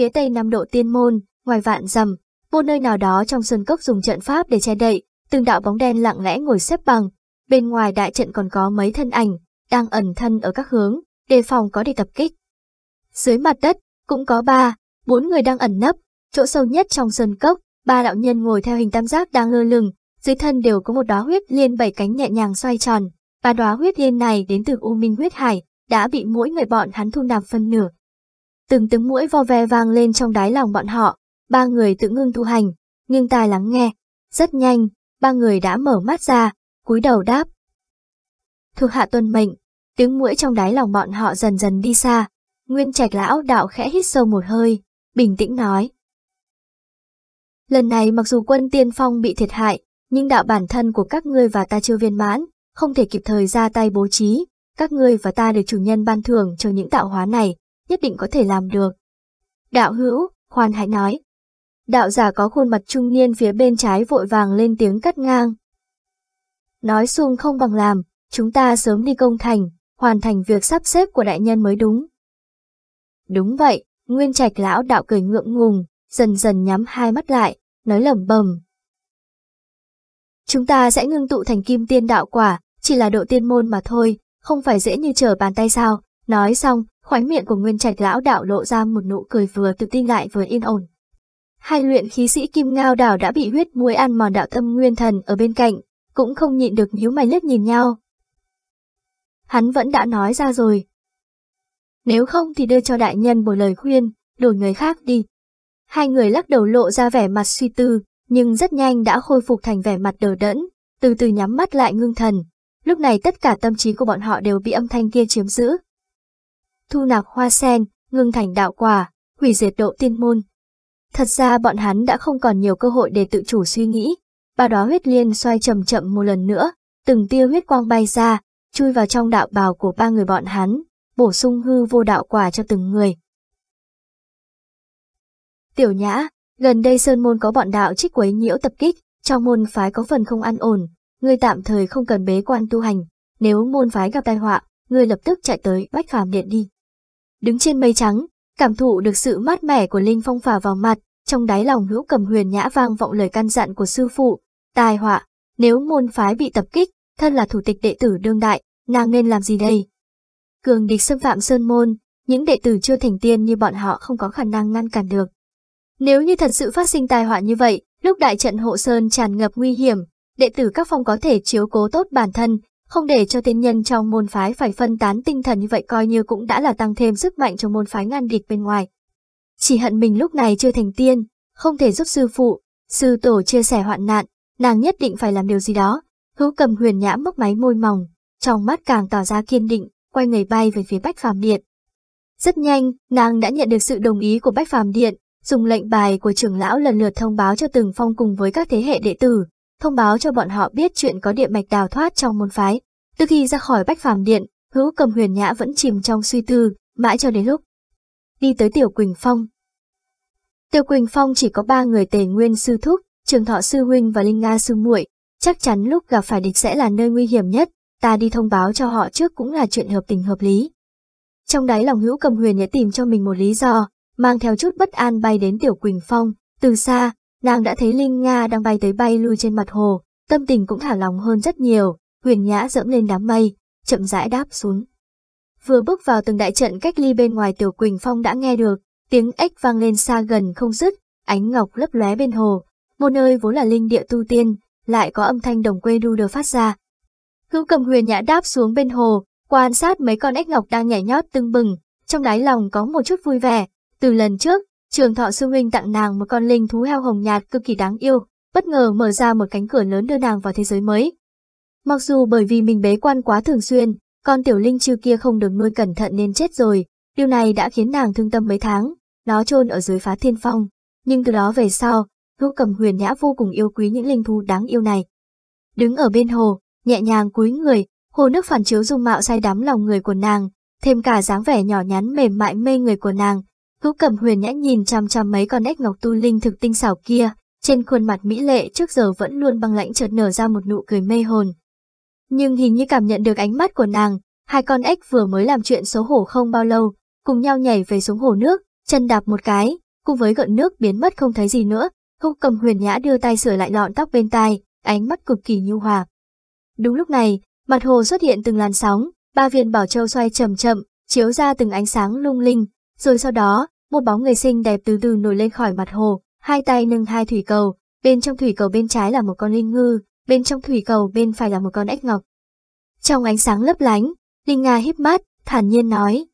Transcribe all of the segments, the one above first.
phía tây nam độ tiên môn, ngoài vạn dầm, một nơi nào đó trong sơn cốc dùng trận pháp để che đậy, từng đạo bóng đen lặng lẽ ngồi xếp bằng, bên ngoài đại trận còn có mấy thân ảnh, đang ẩn thân ở các hướng, đề phòng có để tập kích. Dưới mặt đất, cũng có ba, bốn người đang ẩn nấp, chỗ sâu nhất trong sơn cốc, ba đạo nhân ngồi theo hình tam giác đang lơ lửng, dưới thân đều có một đóa huyết liên bảy cánh nhẹ nhàng xoay tròn, ba đóa huyết liên này đến từ U Minh huyết hải, đã bị mỗi người bọn hắn thu nạp phân nửa. Từng tiếng mũi vo ve vang lên trong đáy lòng bọn họ, ba người tự ngưng tu hành, nghiêng tai lắng nghe. Rất nhanh, ba người đã mở mắt ra, cúi đầu đáp. Thuộc hạ tuân mệnh, tiếng mũi trong đáy lòng bọn họ dần dần đi xa. Nguyên trạch lão đạo khẽ hít sâu một hơi, bình tĩnh nói. Lần này mặc dù quân tiên phong bị thiệt hại, nhưng đạo bản thân của các ngươi và ta chưa viên mãn, không thể kịp thời ra tay bố trí. Các ngươi và ta được chủ nhân ban thưởng cho những tạo hóa này, nhất định có thể làm được. Đạo hữu, khoan hãy nói. Đạo giả có khuôn mặt trung niên phía bên trái vội vàng lên tiếng cắt ngang. Nói xuông không bằng làm, chúng ta sớm đi công thành, hoàn thành việc sắp xếp của đại nhân mới đúng. Đúng vậy, Nguyên Trạch lão đạo cười ngượng ngùng, dần dần nhắm hai mắt lại, nói lẩm bẩm. Chúng ta sẽ ngưng tụ thành kim tiên đạo quả, chỉ là độ tiên môn mà thôi, không phải dễ như trở bàn tay sao, nói xong, Khóe miệng của Nguyên Trạch lão đạo lộ ra một nụ cười vừa tự tin lại vừa yên ổn. Hai luyện khí sĩ Kim Ngao Đảo đã bị huyết muối ăn mòn đạo tâm nguyên thần ở bên cạnh, cũng không nhịn được nhíu mày liếc nhìn nhau. Hắn vẫn đã nói ra rồi. Nếu không thì đưa cho đại nhân một lời khuyên, đổi người khác đi. Hai người lắc đầu lộ ra vẻ mặt suy tư, nhưng rất nhanh đã khôi phục thành vẻ mặt đờ đẫn, từ từ nhắm mắt lại ngưng thần. Lúc này tất cả tâm trí của bọn họ đều bị âm thanh kia chiếm giữ, thu nạp hoa sen, ngưng thành đạo quả, hủy diệt độ tiên môn. Thật ra bọn hắn đã không còn nhiều cơ hội để tự chủ suy nghĩ, ba đó huyết liên xoay chậm chậm một lần nữa, từng tia huyết quang bay ra, chui vào trong đạo bào của ba người bọn hắn, bổ sung hư vô đạo quả cho từng người. Tiểu Nhã, gần đây Sơn Môn có bọn đạo trích quấy nhiễu tập kích, trong môn phái có phần không an ổn, ngươi tạm thời không cần bế quan tu hành, nếu môn phái gặp tai họa, ngươi lập tức chạy tới Bách Phàm Điện đi đứng trên mây trắng, cảm thụ được sự mát mẻ của linh phong phả vào mặt, trong đáy lòng hữu cầm huyền nhã vang vọng lời căn dặn của sư phụ, tai họa, nếu môn phái bị tập kích, thân là thủ tịch đệ tử đương đại, nàng nên làm gì đây? Cường địch xâm phạm sơn môn, những đệ tử chưa thành tiên như bọn họ không có khả năng ngăn cản được. Nếu như thật sự phát sinh tai họa như vậy, lúc đại trận hộ sơn tràn ngập nguy hiểm, đệ tử các phong có thể chiếu cố tốt bản thân, không để cho tiên nhân trong môn phái phải phân tán tinh thần như vậy coi như cũng đã là tăng thêm sức mạnh cho môn phái ngăn địch bên ngoài. Chỉ hận mình lúc này chưa thành tiên, không thể giúp sư phụ, sư tổ chia sẻ hoạn nạn, nàng nhất định phải làm điều gì đó. Hữu cầm huyền nhã mấp máy môi mỏng, trong mắt càng tỏ ra kiên định, quay người bay về phía Bách Phàm Điện. Rất nhanh, nàng đã nhận được sự đồng ý của Bách Phàm Điện, dùng lệnh bài của trưởng lão lần lượt thông báo cho từng phong cùng với các thế hệ đệ tử, thông báo cho bọn họ biết chuyện có địa mạch đào thoát trong môn phái. Từ khi ra khỏi Bách Phàm Điện, hữu cầm huyền nhã vẫn chìm trong suy tư, mãi cho đến lúc đi tới Tiểu Quỳnh Phong. Tiểu Quỳnh Phong chỉ có ba người tề nguyên sư thúc, trường thọ sư huynh và linh nga sư muội, chắc chắn lúc gặp phải địch sẽ là nơi nguy hiểm nhất, ta đi thông báo cho họ trước cũng là chuyện hợp tình hợp lý. Trong đáy lòng hữu cầm huyền nhã tìm cho mình một lý do, mang theo chút bất an bay đến Tiểu Quỳnh Phong, từ xa, Nàng đã thấy Linh Nga đang bay tới bay lui trên mặt hồ, tâm tình cũng thả lòng hơn rất nhiều, huyền nhã dẫm lên đám mây, chậm rãi đáp xuống. Vừa bước vào từng đại trận cách ly bên ngoài Tiểu Quỳnh Phong đã nghe được, tiếng ếch vang lên xa gần không dứt, ánh ngọc lấp lóe bên hồ, một nơi vốn là linh địa tu tiên, lại có âm thanh đồng quê đu đưa phát ra. Hữu cầm huyền nhã đáp xuống bên hồ, quan sát mấy con ếch ngọc đang nhảy nhót tưng bừng, trong đáy lòng có một chút vui vẻ. Từ lần trước, Trường thọ sư huynh tặng nàng một con linh thú heo hồng nhạt cực kỳ đáng yêu, bất ngờ mở ra một cánh cửa lớn đưa nàng vào thế giới mới. Mặc dù bởi vì mình bế quan quá thường xuyên, con tiểu linh chư kia không được nuôi cẩn thận nên chết rồi, điều này đã khiến nàng thương tâm mấy tháng, nó chôn ở dưới phá thiên phong. Nhưng từ đó về sau, Hữu cầm huyền nhã vô cùng yêu quý những linh thú đáng yêu này. Đứng ở bên hồ, nhẹ nhàng cúi người, hồ nước phản chiếu dung mạo say đắm lòng người của nàng, thêm cả dáng vẻ nhỏ nhắn mềm mại mê người của nàng, Hữu Cẩm huyền nhã nhìn chằm chằm mấy con nét ngọc tu linh thực tinh xảo kia, trên khuôn mặt mỹ lệ trước giờ vẫn luôn băng lãnh chợt nở ra một nụ cười mê hồn. Nhưng hình như cảm nhận được ánh mắt của nàng, hai con ếch vừa mới làm chuyện xấu hổ không bao lâu, cùng nhau nhảy về xuống hồ nước, chân đạp một cái, cùng với gợn nước biến mất không thấy gì nữa, Húc Cẩm huyền nhã đưa tay sửa lại lọn tóc bên tai, ánh mắt cực kỳ nhu hòa. Đúng lúc này, mặt hồ xuất hiện từng làn sóng, ba viên bảo châu xoay chậm chậm, chiếu ra từng ánh sáng lung linh, rồi sau đó, một bóng người xinh đẹp từ từ nổi lên khỏi mặt hồ, hai tay nâng hai thủy cầu, bên trong thủy cầu bên trái là một con linh ngư, bên trong thủy cầu bên phải là một con ếch ngọc. Trong ánh sáng lấp lánh, Linh Nga híp mắt, thản nhiên nói.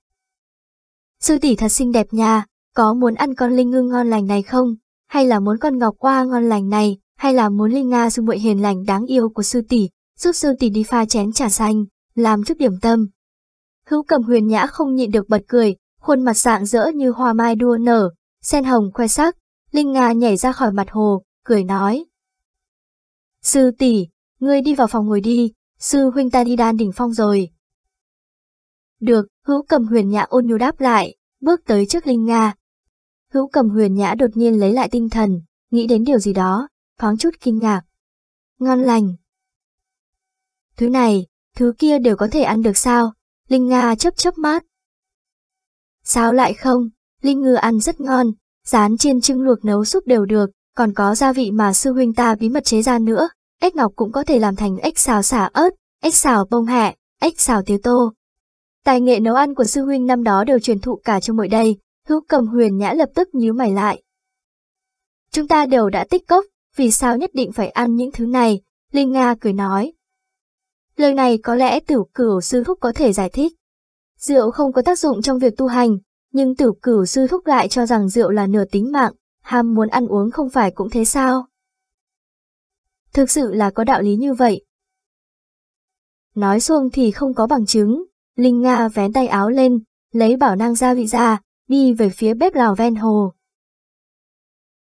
Sư tỷ thật xinh đẹp nha, có muốn ăn con linh ngư ngon lành này không? Hay là muốn con ngọc qua ngon lành này? Hay là muốn Linh Nga dung muội hiền lành đáng yêu của sư tỷ, giúp sư tỷ đi pha chén trà xanh, làm chút điểm tâm? Hữu cầm huyền nhã không nhịn được bật cười, khuôn mặt dạng dỡ như hoa mai đua nở, sen hồng khoe sắc, Linh Nga nhảy ra khỏi mặt hồ, cười nói. Sư tỷ, ngươi đi vào phòng ngồi đi, sư huynh ta đi đan đỉnh phong rồi. Được, hữu cầm huyền nhã ôn nhu đáp lại, bước tới trước Linh Nga. Hữu cầm huyền nhã đột nhiên lấy lại tinh thần, nghĩ đến điều gì đó, thoáng chút kinh ngạc. Ngon lành. Thứ này, thứ kia đều có thể ăn được sao? Linh Nga chấp chấp mắt, Sao lại không? Linh ngư ăn rất ngon, rán chiên trưng luộc nấu súp đều được, còn có gia vị mà sư huynh ta bí mật chế ra nữa. Ếch ngọc cũng có thể làm thành ếch xào xả ớt, ếch xào bông hẹ, ếch xào tiêu tô. Tài nghệ nấu ăn của sư huynh năm đó đều truyền thụ cả cho mỗi đây, hữu cầm huyền nhã lập tức nhíu mày lại. Chúng ta đều đã tích cốc, vì sao nhất định phải ăn những thứ này? Linh Nga cười nói. Lời này có lẽ tiểu cửu sư thúc có thể giải thích. Rượu không có tác dụng trong việc tu hành, nhưng tử cửu sư thúc lại cho rằng rượu là nửa tính mạng, ham muốn ăn uống không phải cũng thế sao? Thực sự là có đạo lý như vậy. Nói xuông thì không có bằng chứng, Linh Nga vén tay áo lên, lấy bảo năng ra vị ra, đi về phía bếp lò ven hồ.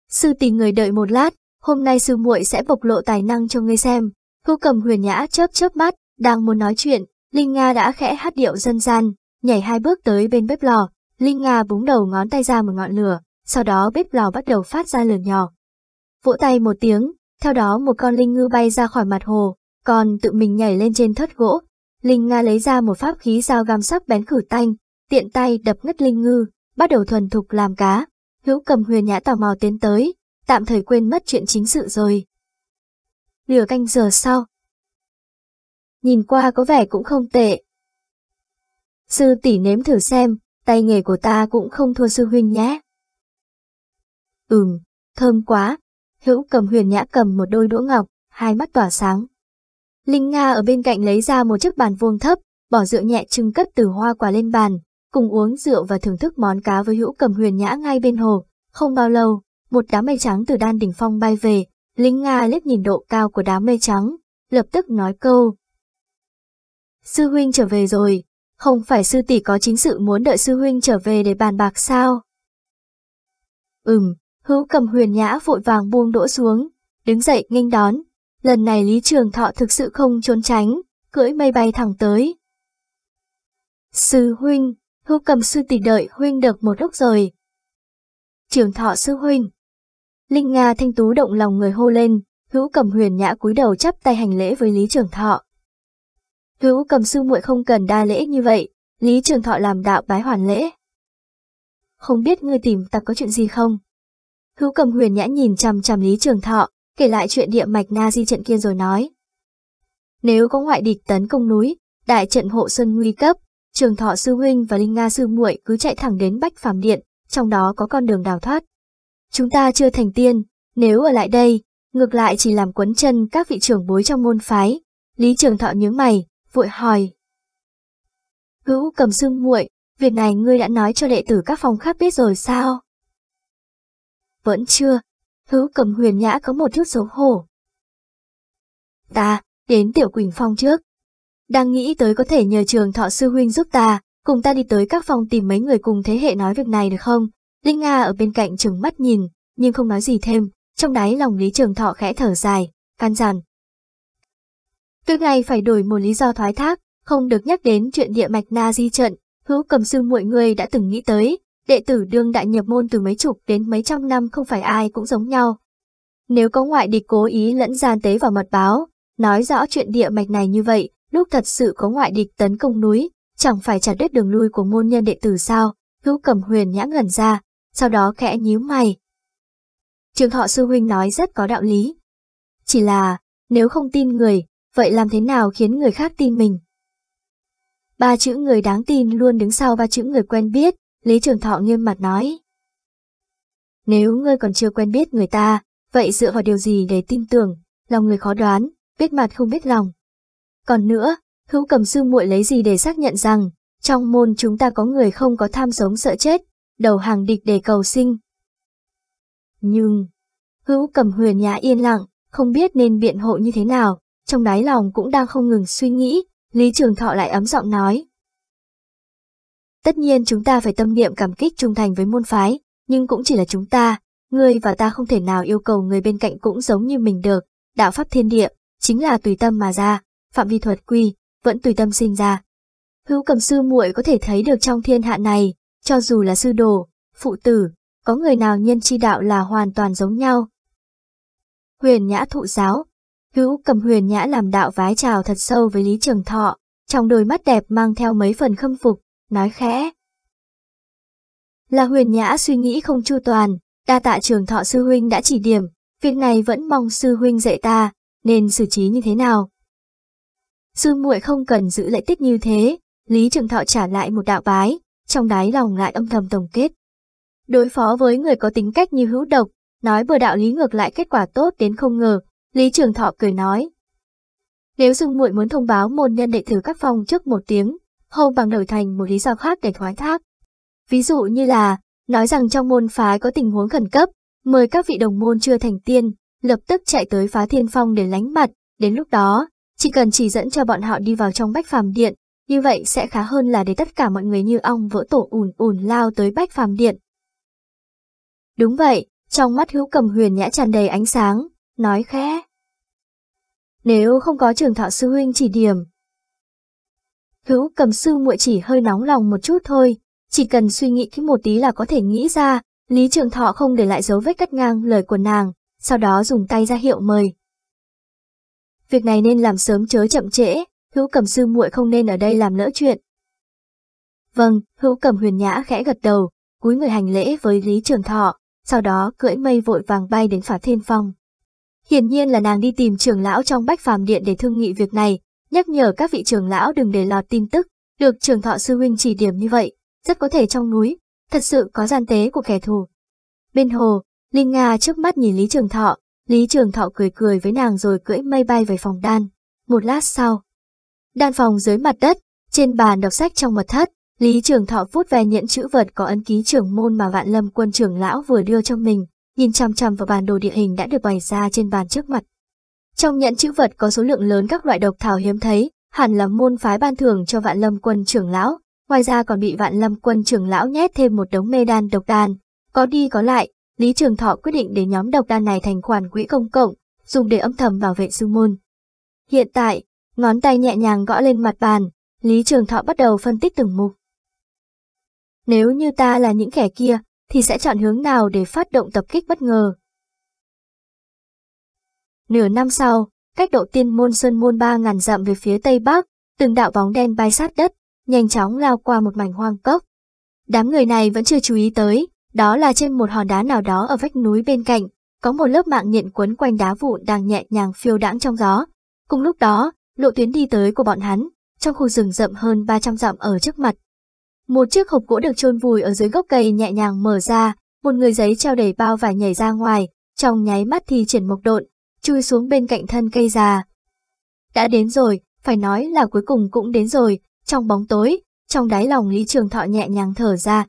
Sư tỷ người đợi một lát, hôm nay sư muội sẽ bộc lộ tài năng cho ngươi xem. thu cầm huyền nhã chớp chớp mắt, đang muốn nói chuyện, Linh Nga đã khẽ hát điệu dân gian, nhảy hai bước tới bên bếp lò, Linh Nga búng đầu ngón tay ra một ngọn lửa, sau đó bếp lò bắt đầu phát ra lửa nhỏ. Vỗ tay một tiếng, theo đó một con linh ngư bay ra khỏi mặt hồ, còn tự mình nhảy lên trên thớt gỗ. Linh Nga lấy ra một pháp khí dao găm sắc bén cử tanh, tiện tay đập ngất linh ngư, bắt đầu thuần thục làm cá. Hữu cầm huyền nhã tò mò tiến tới, tạm thời quên mất chuyện chính sự rồi. lửa canh giờ sau. Nhìn qua có vẻ cũng không tệ, Sư tỷ nếm thử xem, tay nghề của ta cũng không thua sư huynh nhé. Ừm, thơm quá. Hữu cầm huyền nhã cầm một đôi đũa ngọc, hai mắt tỏa sáng. Linh Nga ở bên cạnh lấy ra một chiếc bàn vuông thấp, bỏ rượu nhẹ trưng cất từ hoa quả lên bàn, cùng uống rượu và thưởng thức món cá với hữu cầm huyền nhã ngay bên hồ. Không bao lâu, một đám mây trắng từ đan đỉnh phong bay về, Linh Nga liếc nhìn độ cao của đám mây trắng, lập tức nói câu. Sư huynh trở về rồi, không phải sư tỷ có chính sự muốn đợi sư huynh trở về để bàn bạc sao? Ừm, hữu cầm huyền nhã vội vàng buông đỗ xuống, đứng dậy nghênh đón. Lần này Lý Trường Thọ thực sự không trốn tránh, cưỡi mây bay thẳng tới. Sư huynh, hữu cầm sư tỷ đợi huynh được một lúc rồi. Trường Thọ sư huynh. Linh Nga thanh tú động lòng người hô lên, hữu cầm huyền nhã cúi đầu chắp tay hành lễ với Lý Trường Thọ hữu cầm sư muội không cần đa lễ như vậy, Lý Trường Thọ làm đạo bái hoàn lễ. Không biết ngươi tìm ta có chuyện gì không? Hữu cầm huyền nhã nhìn chằm chằm Lý Trường Thọ, kể lại chuyện địa mạch Na Di trận kia rồi nói. Nếu có ngoại địch tấn công núi, đại trận hộ sơn nguy cấp, Trường Thọ sư huynh và Linh Nga sư muội cứ chạy thẳng đến Bách Phàm Điện, trong đó có con đường đào thoát. Chúng ta chưa thành tiên, nếu ở lại đây, ngược lại chỉ làm quấn chân các vị trưởng bối trong môn phái. Lý Trường Thọ nhướng mày, vội hỏi. Hữu cầm xương muội, việc này ngươi đã nói cho đệ tử các phòng khác biết rồi sao? Vẫn chưa, hữu cầm huyền nhã có một chút xấu hổ. Ta, đến Tiểu Quỳnh Phong trước. Đang nghĩ tới có thể nhờ trường thọ sư huynh giúp ta, cùng ta đi tới các phòng tìm mấy người cùng thế hệ nói việc này được không? Linh Nga ở bên cạnh trừng mắt nhìn, nhưng không nói gì thêm, trong đáy lòng Lý Trường Thọ khẽ thở dài, can dằn, Tư này phải đổi một lý do thoái thác, không được nhắc đến chuyện địa mạch na di trận, hữu cầm sư mọi người đã từng nghĩ tới, đệ tử đương đại nhập môn từ mấy chục đến mấy trăm năm không phải ai cũng giống nhau. Nếu có ngoại địch cố ý lẫn gian tế vào mật báo, nói rõ chuyện địa mạch này như vậy, lúc thật sự có ngoại địch tấn công núi, chẳng phải chặt đứt đường lui của môn nhân đệ tử sao, hữu cầm huyền nhã ngẩn ra, sau đó khẽ nhíu mày. Trường họ sư huynh nói rất có đạo lý. Chỉ là, nếu không tin người, vậy làm thế nào khiến người khác tin mình? Ba chữ người đáng tin luôn đứng sau ba chữ người quen biết, Lý Trường Thọ nghiêm mặt nói. Nếu ngươi còn chưa quen biết người ta, vậy dựa vào điều gì để tin tưởng, lòng người khó đoán, biết mặt không biết lòng. Còn nữa, hữu cầm sư muội lấy gì để xác nhận rằng, trong môn chúng ta có người không có tham sống sợ chết, đầu hàng địch để cầu sinh. Nhưng, hữu cầm huyền nhã yên lặng, không biết nên biện hộ như thế nào, trong đáy lòng cũng đang không ngừng suy nghĩ, Lý Trường Thọ lại ấm giọng nói. Tất nhiên chúng ta phải tâm niệm cảm kích trung thành với môn phái, nhưng cũng chỉ là chúng ta, ngươi và ta không thể nào yêu cầu người bên cạnh cũng giống như mình được, đạo pháp thiên địa, chính là tùy tâm mà ra, phạm vi thuật quy, vẫn tùy tâm sinh ra. Hữu cầm sư muội có thể thấy được trong thiên hạ này, cho dù là sư đồ, phụ tử, có người nào nhân chi đạo là hoàn toàn giống nhau. Huyền nhã thụ giáo, Hữu cầm huyền nhã làm đạo vái chào thật sâu với Lý Trường Thọ, trong đôi mắt đẹp mang theo mấy phần khâm phục, nói khẽ. Là huyền nhã suy nghĩ không chu toàn, đa tạ trường thọ sư huynh đã chỉ điểm, việc này vẫn mong sư huynh dạy ta, nên xử trí như thế nào. Sư muội không cần giữ lễ tiết như thế, Lý Trường Thọ trả lại một đạo bái, trong đáy lòng lại âm thầm tổng kết. Đối phó với người có tính cách như hữu độc, nói bừa đạo lý ngược lại kết quả tốt đến không ngờ, Lý Trường Thọ cười nói. Nếu Dương Muội muốn thông báo môn nhân đệ tử các phòng trước một tiếng, hầu bằng đổi thành một lý do khác để thoái thác. Ví dụ như là, nói rằng trong môn phái có tình huống khẩn cấp, mời các vị đồng môn chưa thành tiên, lập tức chạy tới phá thiên phong để lánh mặt, đến lúc đó, chỉ cần chỉ dẫn cho bọn họ đi vào trong bách phàm điện, như vậy sẽ khá hơn là để tất cả mọi người như ong vỡ tổ ùn ùn lao tới bách phàm điện. Đúng vậy, trong mắt hữu cầm huyền nhã tràn đầy ánh sáng, nói khẽ. Nếu không có trường thọ sư huynh chỉ điểm. Hữu cầm sư muội chỉ hơi nóng lòng một chút thôi, chỉ cần suy nghĩ kỹ một tí là có thể nghĩ ra, Lý Trường Thọ không để lại dấu vết cắt ngang lời của nàng, sau đó dùng tay ra hiệu mời. Việc này nên làm sớm chớ chậm trễ, hữu cầm sư muội không nên ở đây làm lỡ chuyện. Vâng, hữu cầm huyền nhã khẽ gật đầu, cúi người hành lễ với Lý Trường Thọ, sau đó cưỡi mây vội vàng bay đến phả thiên phong. Hiển nhiên là nàng đi tìm trưởng lão trong bách phàm điện để thương nghị việc này, nhắc nhở các vị trưởng lão đừng để lọt tin tức, được trưởng thọ sư huynh chỉ điểm như vậy, rất có thể trong núi, thật sự có gian tế của kẻ thù. Bên hồ, Linh Nga trước mắt nhìn Lý Trường Thọ, Lý Trường Thọ cười cười với nàng rồi cưỡi mây bay về phòng đan. Một lát sau, đan phòng dưới mặt đất, trên bàn đọc sách trong mật thất, Lý Trường Thọ vuốt ve nhẫn chữ vật có ấn ký trưởng môn mà Vạn Lâm quân trưởng lão vừa đưa cho mình nhìn chằm chằm vào bản đồ địa hình đã được bày ra trên bàn trước mặt. Trong nhẫn chữ vật có số lượng lớn các loại độc thảo hiếm thấy, hẳn là môn phái ban thưởng cho vạn lâm quân trưởng lão, ngoài ra còn bị vạn lâm quân trưởng lão nhét thêm một đống mê đan độc đan. Có đi có lại, Lý Trường Thọ quyết định để nhóm độc đan này thành khoản quỹ công cộng, dùng để âm thầm bảo vệ sư môn. Hiện tại, ngón tay nhẹ nhàng gõ lên mặt bàn, Lý Trường Thọ bắt đầu phân tích từng mục. Nếu như ta là những kẻ kia, thì sẽ chọn hướng nào để phát động tập kích bất ngờ. Nửa năm sau, cách độ tiên môn Sơn Môn ba ngàn dặm về phía tây bắc, từng đạo bóng đen bay sát đất, nhanh chóng lao qua một mảnh hoang cốc. Đám người này vẫn chưa chú ý tới, đó là trên một hòn đá nào đó ở vách núi bên cạnh, có một lớp mạng nhện quấn quanh đá vụn đang nhẹ nhàng phiêu đãng trong gió. Cùng lúc đó, lộ tuyến đi tới của bọn hắn, trong khu rừng rậm hơn 300 dặm ở trước mặt một chiếc hộp gỗ được chôn vùi ở dưới gốc cây nhẹ nhàng mở ra, một người giấy treo đầy bao vải nhảy ra ngoài, trong nháy mắt thì triển mộc độn, chui xuống bên cạnh thân cây già. Đã đến rồi, phải nói là cuối cùng cũng đến rồi, trong bóng tối, trong đáy lòng Lý Trường Thọ nhẹ nhàng thở ra.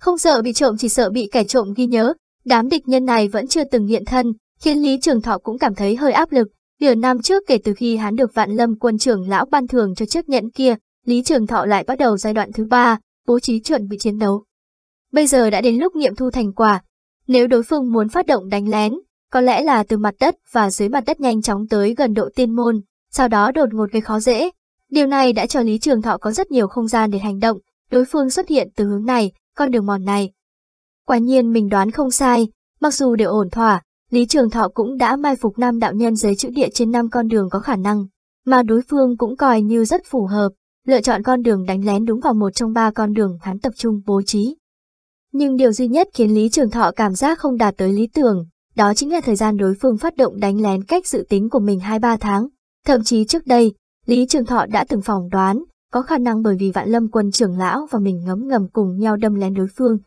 Không sợ bị trộm chỉ sợ bị kẻ trộm ghi nhớ, đám địch nhân này vẫn chưa từng hiện thân, khiến Lý Trường Thọ cũng cảm thấy hơi áp lực. Nửa năm trước kể từ khi hắn được vạn lâm quân trưởng lão ban thường cho chiếc nhẫn kia, Lý Trường Thọ lại bắt đầu giai đoạn thứ ba, bố trí chuẩn bị chiến đấu. Bây giờ đã đến lúc nghiệm thu thành quả. Nếu đối phương muốn phát động đánh lén, có lẽ là từ mặt đất và dưới mặt đất nhanh chóng tới gần độ tiên môn, sau đó đột ngột gây khó dễ. Điều này đã cho Lý Trường Thọ có rất nhiều không gian để hành động, đối phương xuất hiện từ hướng này, con đường mòn này. Quả nhiên mình đoán không sai, mặc dù đều ổn thỏa, Lý Trường Thọ cũng đã mai phục nam đạo nhân giới chữ địa trên năm con đường có khả năng, mà đối phương cũng coi như rất phù hợp lựa chọn con đường đánh lén đúng vào một trong ba con đường hắn tập trung bố trí. Nhưng điều duy nhất khiến Lý Trường Thọ cảm giác không đạt tới lý tưởng, đó chính là thời gian đối phương phát động đánh lén cách dự tính của mình 2-3 tháng. Thậm chí trước đây, Lý Trường Thọ đã từng phỏng đoán, có khả năng bởi vì vạn lâm quân trưởng lão và mình ngấm ngầm cùng nhau đâm lén đối phương.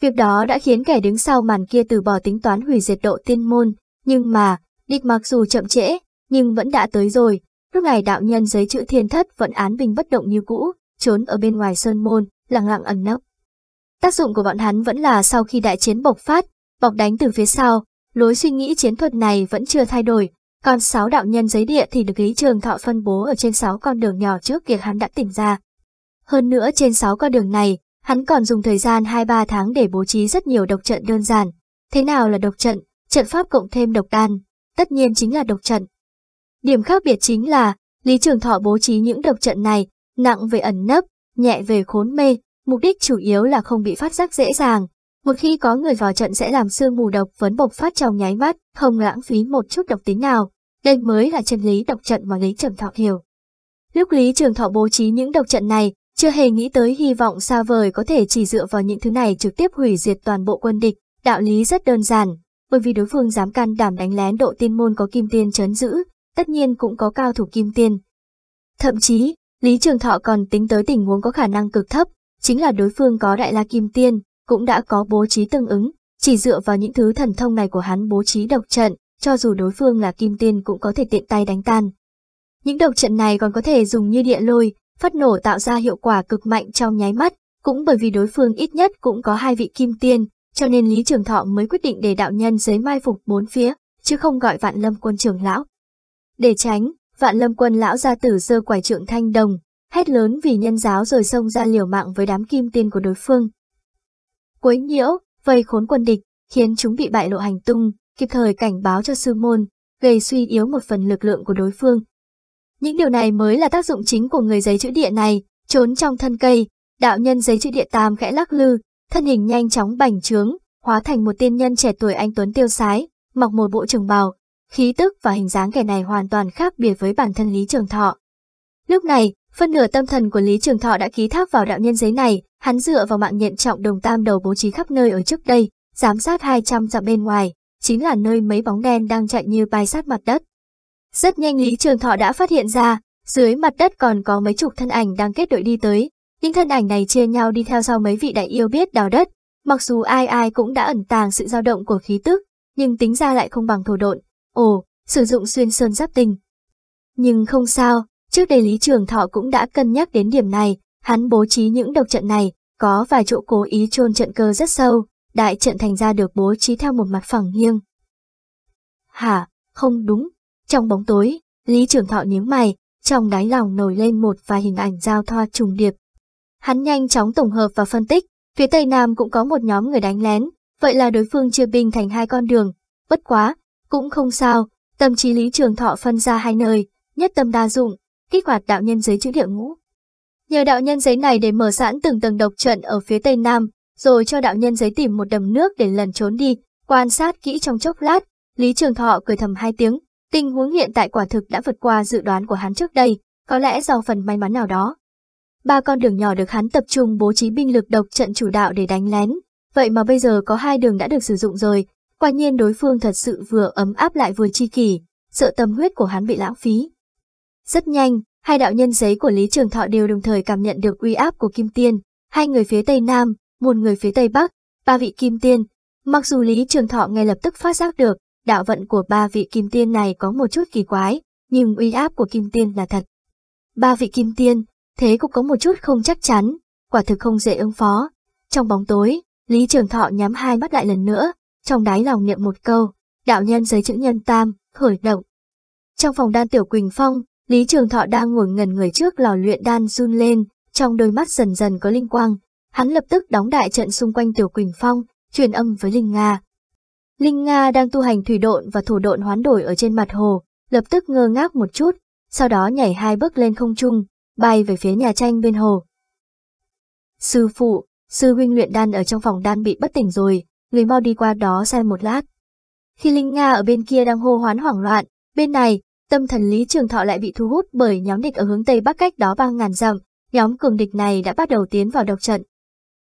Việc đó đã khiến kẻ đứng sau màn kia từ bỏ tính toán hủy diệt độ tiên môn, nhưng mà, địch mặc dù chậm trễ, nhưng vẫn đã tới rồi, Lúc này đạo nhân giấy chữ thiên thất vẫn án bình bất động như cũ, trốn ở bên ngoài sơn môn, lặng lặng ẩn nấp. Tác dụng của bọn hắn vẫn là sau khi đại chiến bộc phát, bọc đánh từ phía sau, lối suy nghĩ chiến thuật này vẫn chưa thay đổi, còn sáu đạo nhân giấy địa thì được Lý Trường Thọ phân bố ở trên sáu con đường nhỏ trước việc hắn đã tìm ra. Hơn nữa trên sáu con đường này, hắn còn dùng thời gian hai ba tháng để bố trí rất nhiều độc trận đơn giản. Thế nào là độc trận? Trận pháp cộng thêm độc đan, tất nhiên chính là độc trận. Điểm khác biệt chính là, Lý Trường Thọ bố trí những độc trận này, nặng về ẩn nấp, nhẹ về khốn mê, mục đích chủ yếu là không bị phát giác dễ dàng. Một khi có người vào trận sẽ làm sương mù độc vấn bộc phát trong nháy mắt, không lãng phí một chút độc tính nào. Đây mới là chân lý độc trận mà Lý Trường Thọ hiểu. Lúc Lý Trường Thọ bố trí những độc trận này, chưa hề nghĩ tới hy vọng xa vời có thể chỉ dựa vào những thứ này trực tiếp hủy diệt toàn bộ quân địch. Đạo lý rất đơn giản, bởi vì đối phương dám can đảm đánh lén độ tiên môn có kim tiên chấn giữ, tất nhiên cũng có cao thủ kim tiên Thậm chí, Lý Trường Thọ còn tính tới tình huống có khả năng cực thấp, chính là đối phương có đại la kim tiên, cũng đã có bố trí tương ứng, chỉ dựa vào những thứ thần thông này của hắn bố trí độc trận, cho dù đối phương là kim tiên cũng có thể tiện tay đánh tan. Những độc trận này còn có thể dùng như địa lôi, phát nổ tạo ra hiệu quả cực mạnh trong nháy mắt, cũng bởi vì đối phương ít nhất cũng có hai vị kim tiên, cho nên Lý Trường Thọ mới quyết định để đạo nhân giấy mai phục bốn phía, chứ không gọi vạn lâm quân trưởng lão. Để tránh, vạn lâm quân lão gia tử giơ quải trượng thanh đồng, hét lớn vì nhân giáo rồi xông ra liều mạng với đám kim tiên của đối phương. Quấy nhiễu, vây khốn quân địch, khiến chúng bị bại lộ hành tung, kịp thời cảnh báo cho sư môn, gây suy yếu một phần lực lượng của đối phương. Những điều này mới là tác dụng chính của người giấy chữ địa này, trốn trong thân cây, đạo nhân giấy chữ địa tam khẽ lắc lư, thân hình nhanh chóng bành trướng, hóa thành một tiên nhân trẻ tuổi anh Tuấn tiêu sái, mặc một bộ trường bào, khí tức và hình dáng kẻ này hoàn toàn khác biệt với bản thân Lý Trường Thọ. Lúc này, phân nửa tâm thần của Lý Trường Thọ đã ký thác vào đạo nhân giấy này, hắn dựa vào mạng nhận trọng đồng tam đầu bố trí khắp nơi ở trước đây, giám sát 200 dặm bên ngoài, chính là nơi mấy bóng đen đang chạy như bay sát mặt đất. Rất nhanh Lý Trường Thọ đã phát hiện ra, dưới mặt đất còn có mấy chục thân ảnh đang kết đội đi tới, những thân ảnh này chia nhau đi theo sau mấy vị đại yêu biết đào đất, mặc dù ai ai cũng đã ẩn tàng sự dao động của khí tức, nhưng tính ra lại không bằng thổ độn ồ, sử dụng xuyên sơn giáp tình. Nhưng không sao, trước đây Lý Trường Thọ cũng đã cân nhắc đến điểm này, hắn bố trí những độc trận này, có vài chỗ cố ý chôn trận cơ rất sâu, đại trận thành ra được bố trí theo một mặt phẳng nghiêng. Hả, không đúng, trong bóng tối, Lý Trường Thọ nhíu mày, trong đáy lòng nổi lên một vài hình ảnh giao thoa trùng điệp. Hắn nhanh chóng tổng hợp và phân tích, phía Tây Nam cũng có một nhóm người đánh lén, vậy là đối phương chia binh thành hai con đường, bất quá, cũng không sao, tâm trí Lý Trường Thọ phân ra hai nơi, nhất tâm đa dụng, kích hoạt đạo nhân giấy chữ địa ngũ. Nhờ đạo nhân giấy này để mở sẵn từng tầng độc trận ở phía tây nam, rồi cho đạo nhân giấy tìm một đầm nước để lần trốn đi, quan sát kỹ trong chốc lát, Lý Trường Thọ cười thầm hai tiếng, tình huống hiện tại quả thực đã vượt qua dự đoán của hắn trước đây, có lẽ do phần may mắn nào đó. Ba con đường nhỏ được hắn tập trung bố trí binh lực độc trận chủ đạo để đánh lén, vậy mà bây giờ có hai đường đã được sử dụng rồi, Quả nhiên đối phương thật sự vừa ấm áp lại vừa chi kỷ, sợ tâm huyết của hắn bị lãng phí. Rất nhanh, hai đạo nhân giấy của Lý Trường Thọ đều đồng thời cảm nhận được uy áp của Kim Tiên, hai người phía Tây Nam, một người phía Tây Bắc, ba vị Kim Tiên. Mặc dù Lý Trường Thọ ngay lập tức phát giác được, đạo vận của ba vị Kim Tiên này có một chút kỳ quái, nhưng uy áp của Kim Tiên là thật. Ba vị Kim Tiên, thế cũng có một chút không chắc chắn, quả thực không dễ ứng phó. Trong bóng tối, Lý Trường Thọ nhắm hai mắt lại lần nữa, trong đáy lòng niệm một câu, đạo nhân giấy chữ nhân tam, khởi động. Trong phòng đan tiểu Quỳnh Phong, Lý Trường Thọ đang ngồi ngần người trước lò luyện đan run lên, trong đôi mắt dần dần có linh quang, hắn lập tức đóng đại trận xung quanh tiểu Quỳnh Phong, truyền âm với Linh Nga. Linh Nga đang tu hành thủy độn và thủ độn hoán đổi ở trên mặt hồ, lập tức ngơ ngác một chút, sau đó nhảy hai bước lên không trung, bay về phía nhà tranh bên hồ. Sư phụ, sư huynh luyện đan ở trong phòng đan bị bất tỉnh rồi, người mau đi qua đó xem một lát. Khi Linh Nga ở bên kia đang hô hoán hoảng loạn, bên này, tâm thần Lý Trường Thọ lại bị thu hút bởi nhóm địch ở hướng Tây Bắc cách đó 3 ngàn dặm, nhóm cường địch này đã bắt đầu tiến vào độc trận.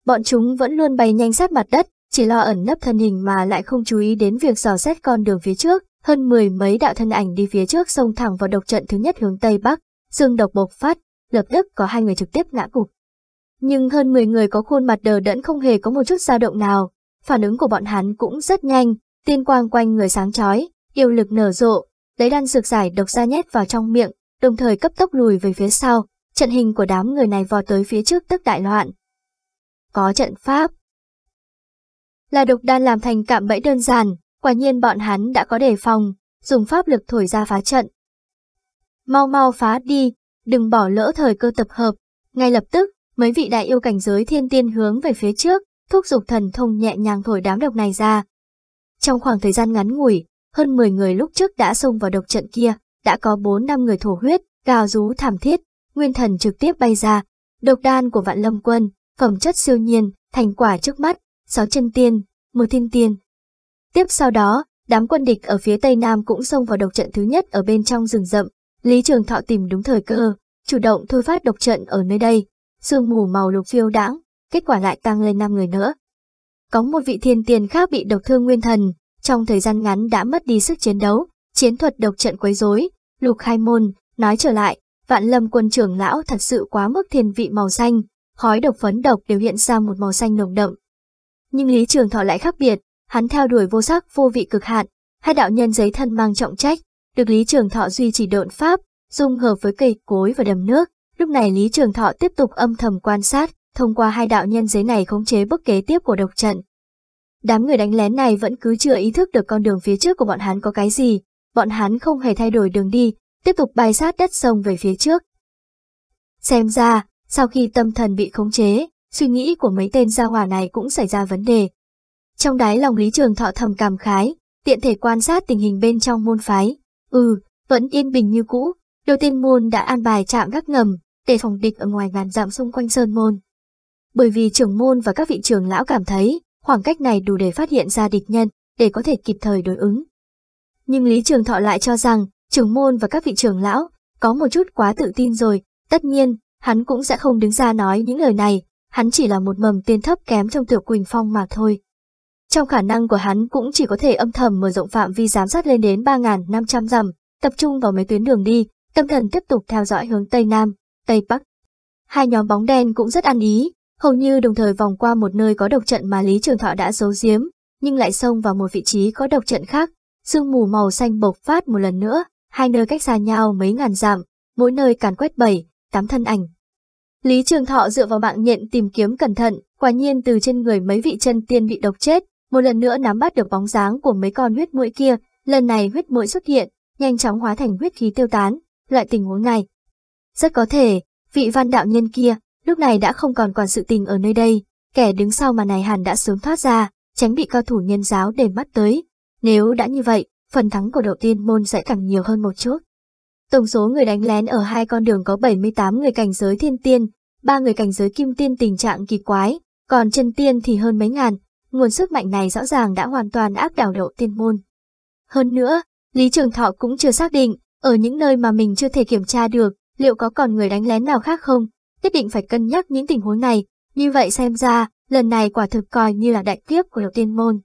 Bọn chúng vẫn luôn bay nhanh sát mặt đất, chỉ lo ẩn nấp thân hình mà lại không chú ý đến việc dò xét con đường phía trước, hơn mười mấy đạo thân ảnh đi phía trước xông thẳng vào độc trận thứ nhất hướng Tây Bắc, dương độc bộc phát, lập tức có hai người trực tiếp ngã cụp. Nhưng hơn 10 người có khuôn mặt đờ đẫn không hề có một chút dao động nào, phản ứng của bọn hắn cũng rất nhanh, tiên quang quanh người sáng chói, yêu lực nở rộ, lấy đan dược giải độc ra nhét vào trong miệng, đồng thời cấp tốc lùi về phía sau, trận hình của đám người này vò tới phía trước tức đại loạn. Có trận pháp. Là độc đan làm thành cạm bẫy đơn giản, quả nhiên bọn hắn đã có đề phòng, dùng pháp lực thổi ra phá trận. Mau mau phá đi, đừng bỏ lỡ thời cơ tập hợp, ngay lập tức, mấy vị đại yêu cảnh giới thiên tiên hướng về phía trước, thúc giục thần thông nhẹ nhàng thổi đám độc này ra. Trong khoảng thời gian ngắn ngủi, hơn 10 người lúc trước đã xông vào độc trận kia, đã có 4-5 người thổ huyết, gào rú thảm thiết, nguyên thần trực tiếp bay ra. Độc đan của vạn lâm quân, phẩm chất siêu nhiên, thành quả trước mắt, sáu chân tiên, một thiên tiên. Tiếp sau đó, đám quân địch ở phía tây nam cũng xông vào độc trận thứ nhất ở bên trong rừng rậm. Lý Trường Thọ tìm đúng thời cơ, chủ động thôi phát độc trận ở nơi đây. Sương mù màu lục phiêu đãng, kết quả lại tăng lên 5 người nữa. Có một vị thiên tiền khác bị độc thương nguyên thần, trong thời gian ngắn đã mất đi sức chiến đấu, chiến thuật độc trận quấy rối. Lục Khai Môn, nói trở lại, vạn lâm quân trưởng lão thật sự quá mức thiên vị màu xanh, khói độc phấn độc đều hiện ra một màu xanh nồng đậm. Nhưng Lý Trường Thọ lại khác biệt, hắn theo đuổi vô sắc vô vị cực hạn, hai đạo nhân giấy thân mang trọng trách, được Lý Trường Thọ duy trì độn pháp, dung hợp với cây cối và đầm nước. Lúc này Lý Trường Thọ tiếp tục âm thầm quan sát, thông qua hai đạo nhân giấy này khống chế bước kế tiếp của độc trận. Đám người đánh lén này vẫn cứ chưa ý thức được con đường phía trước của bọn hắn có cái gì, bọn hắn không hề thay đổi đường đi, tiếp tục bay sát đất sông về phía trước. Xem ra, sau khi tâm thần bị khống chế, suy nghĩ của mấy tên gia hỏa này cũng xảy ra vấn đề. Trong đáy lòng Lý Trường Thọ thầm cảm khái, tiện thể quan sát tình hình bên trong môn phái. Ừ, vẫn yên bình như cũ, đầu tiên môn đã an bài chạm gác ngầm, để phòng địch ở ngoài ngàn dặm xung quanh sơn môn bởi vì trưởng môn và các vị trưởng lão cảm thấy khoảng cách này đủ để phát hiện ra địch nhân để có thể kịp thời đối ứng. Nhưng Lý Trường Thọ lại cho rằng trưởng môn và các vị trưởng lão có một chút quá tự tin rồi, tất nhiên hắn cũng sẽ không đứng ra nói những lời này, hắn chỉ là một mầm tiên thấp kém trong tiểu Quỳnh Phong mà thôi. Trong khả năng của hắn cũng chỉ có thể âm thầm mở rộng phạm vi giám sát lên đến 3.500 dặm, tập trung vào mấy tuyến đường đi, tâm thần tiếp tục theo dõi hướng Tây Nam, Tây Bắc. Hai nhóm bóng đen cũng rất ăn ý, hầu như đồng thời vòng qua một nơi có độc trận mà Lý Trường Thọ đã giấu giếm, nhưng lại xông vào một vị trí có độc trận khác, sương mù màu xanh bộc phát một lần nữa, hai nơi cách xa nhau mấy ngàn dặm, mỗi nơi càn quét bảy, tám thân ảnh. Lý Trường Thọ dựa vào mạng nhện tìm kiếm cẩn thận, quả nhiên từ trên người mấy vị chân tiên bị độc chết, một lần nữa nắm bắt được bóng dáng của mấy con huyết mũi kia, lần này huyết mũi xuất hiện, nhanh chóng hóa thành huyết khí tiêu tán, loại tình huống này. Rất có thể, vị văn đạo nhân kia Lúc này đã không còn còn sự tình ở nơi đây, kẻ đứng sau mà này hẳn đã sớm thoát ra, tránh bị cao thủ nhân giáo để mắt tới. Nếu đã như vậy, phần thắng của đầu tiên môn sẽ càng nhiều hơn một chút. Tổng số người đánh lén ở hai con đường có 78 người cảnh giới thiên tiên, ba người cảnh giới kim tiên tình trạng kỳ quái, còn chân tiên thì hơn mấy ngàn, nguồn sức mạnh này rõ ràng đã hoàn toàn áp đảo độ tiên môn. Hơn nữa, Lý Trường Thọ cũng chưa xác định, ở những nơi mà mình chưa thể kiểm tra được, liệu có còn người đánh lén nào khác không, nhất định phải cân nhắc những tình huống này, như vậy xem ra, lần này quả thực coi như là đại kiếp của đầu tiên môn.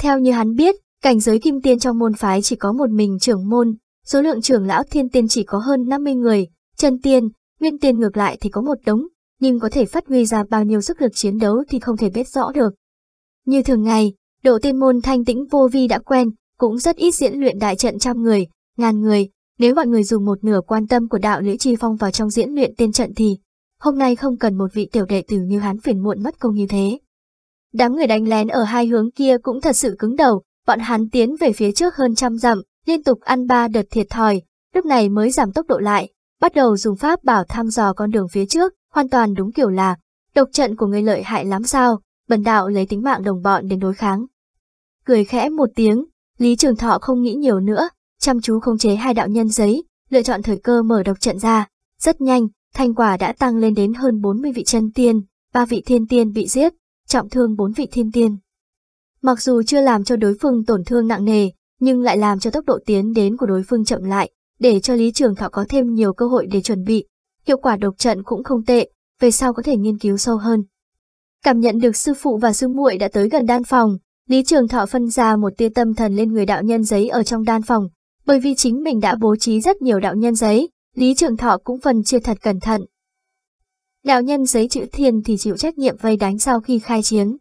Theo như hắn biết, cảnh giới kim tiên trong môn phái chỉ có một mình trưởng môn, số lượng trưởng lão thiên tiên chỉ có hơn 50 người, chân tiên, nguyên tiên ngược lại thì có một đống, nhưng có thể phát huy ra bao nhiêu sức lực chiến đấu thì không thể biết rõ được. Như thường ngày, độ tiên môn thanh tĩnh vô vi đã quen, cũng rất ít diễn luyện đại trận trăm người, ngàn người, nếu mọi người dùng một nửa quan tâm của đạo lữ tri phong vào trong diễn luyện tiên trận thì hôm nay không cần một vị tiểu đệ tử như hắn phiền muộn mất công như thế. Đám người đánh lén ở hai hướng kia cũng thật sự cứng đầu, bọn hắn tiến về phía trước hơn trăm dặm, liên tục ăn ba đợt thiệt thòi, lúc này mới giảm tốc độ lại, bắt đầu dùng pháp bảo thăm dò con đường phía trước, hoàn toàn đúng kiểu là, độc trận của người lợi hại lắm sao, bần đạo lấy tính mạng đồng bọn đến đối kháng. Cười khẽ một tiếng, Lý Trường Thọ không nghĩ nhiều nữa, chăm chú khống chế hai đạo nhân giấy, lựa chọn thời cơ mở độc trận ra, rất nhanh, Thành quả đã tăng lên đến hơn 40 vị chân tiên, ba vị thiên tiên bị giết, trọng thương bốn vị thiên tiên. Mặc dù chưa làm cho đối phương tổn thương nặng nề, nhưng lại làm cho tốc độ tiến đến của đối phương chậm lại, để cho Lý Trường Thọ có thêm nhiều cơ hội để chuẩn bị. Hiệu quả độc trận cũng không tệ, về sau có thể nghiên cứu sâu hơn. Cảm nhận được sư phụ và sư muội đã tới gần đan phòng, Lý Trường Thọ phân ra một tia tâm thần lên người đạo nhân giấy ở trong đan phòng, bởi vì chính mình đã bố trí rất nhiều đạo nhân giấy, Lý Trường Thọ cũng phần chia thật cẩn thận. Đạo nhân giấy chữ thiền thì chịu trách nhiệm vây đánh sau khi khai chiến.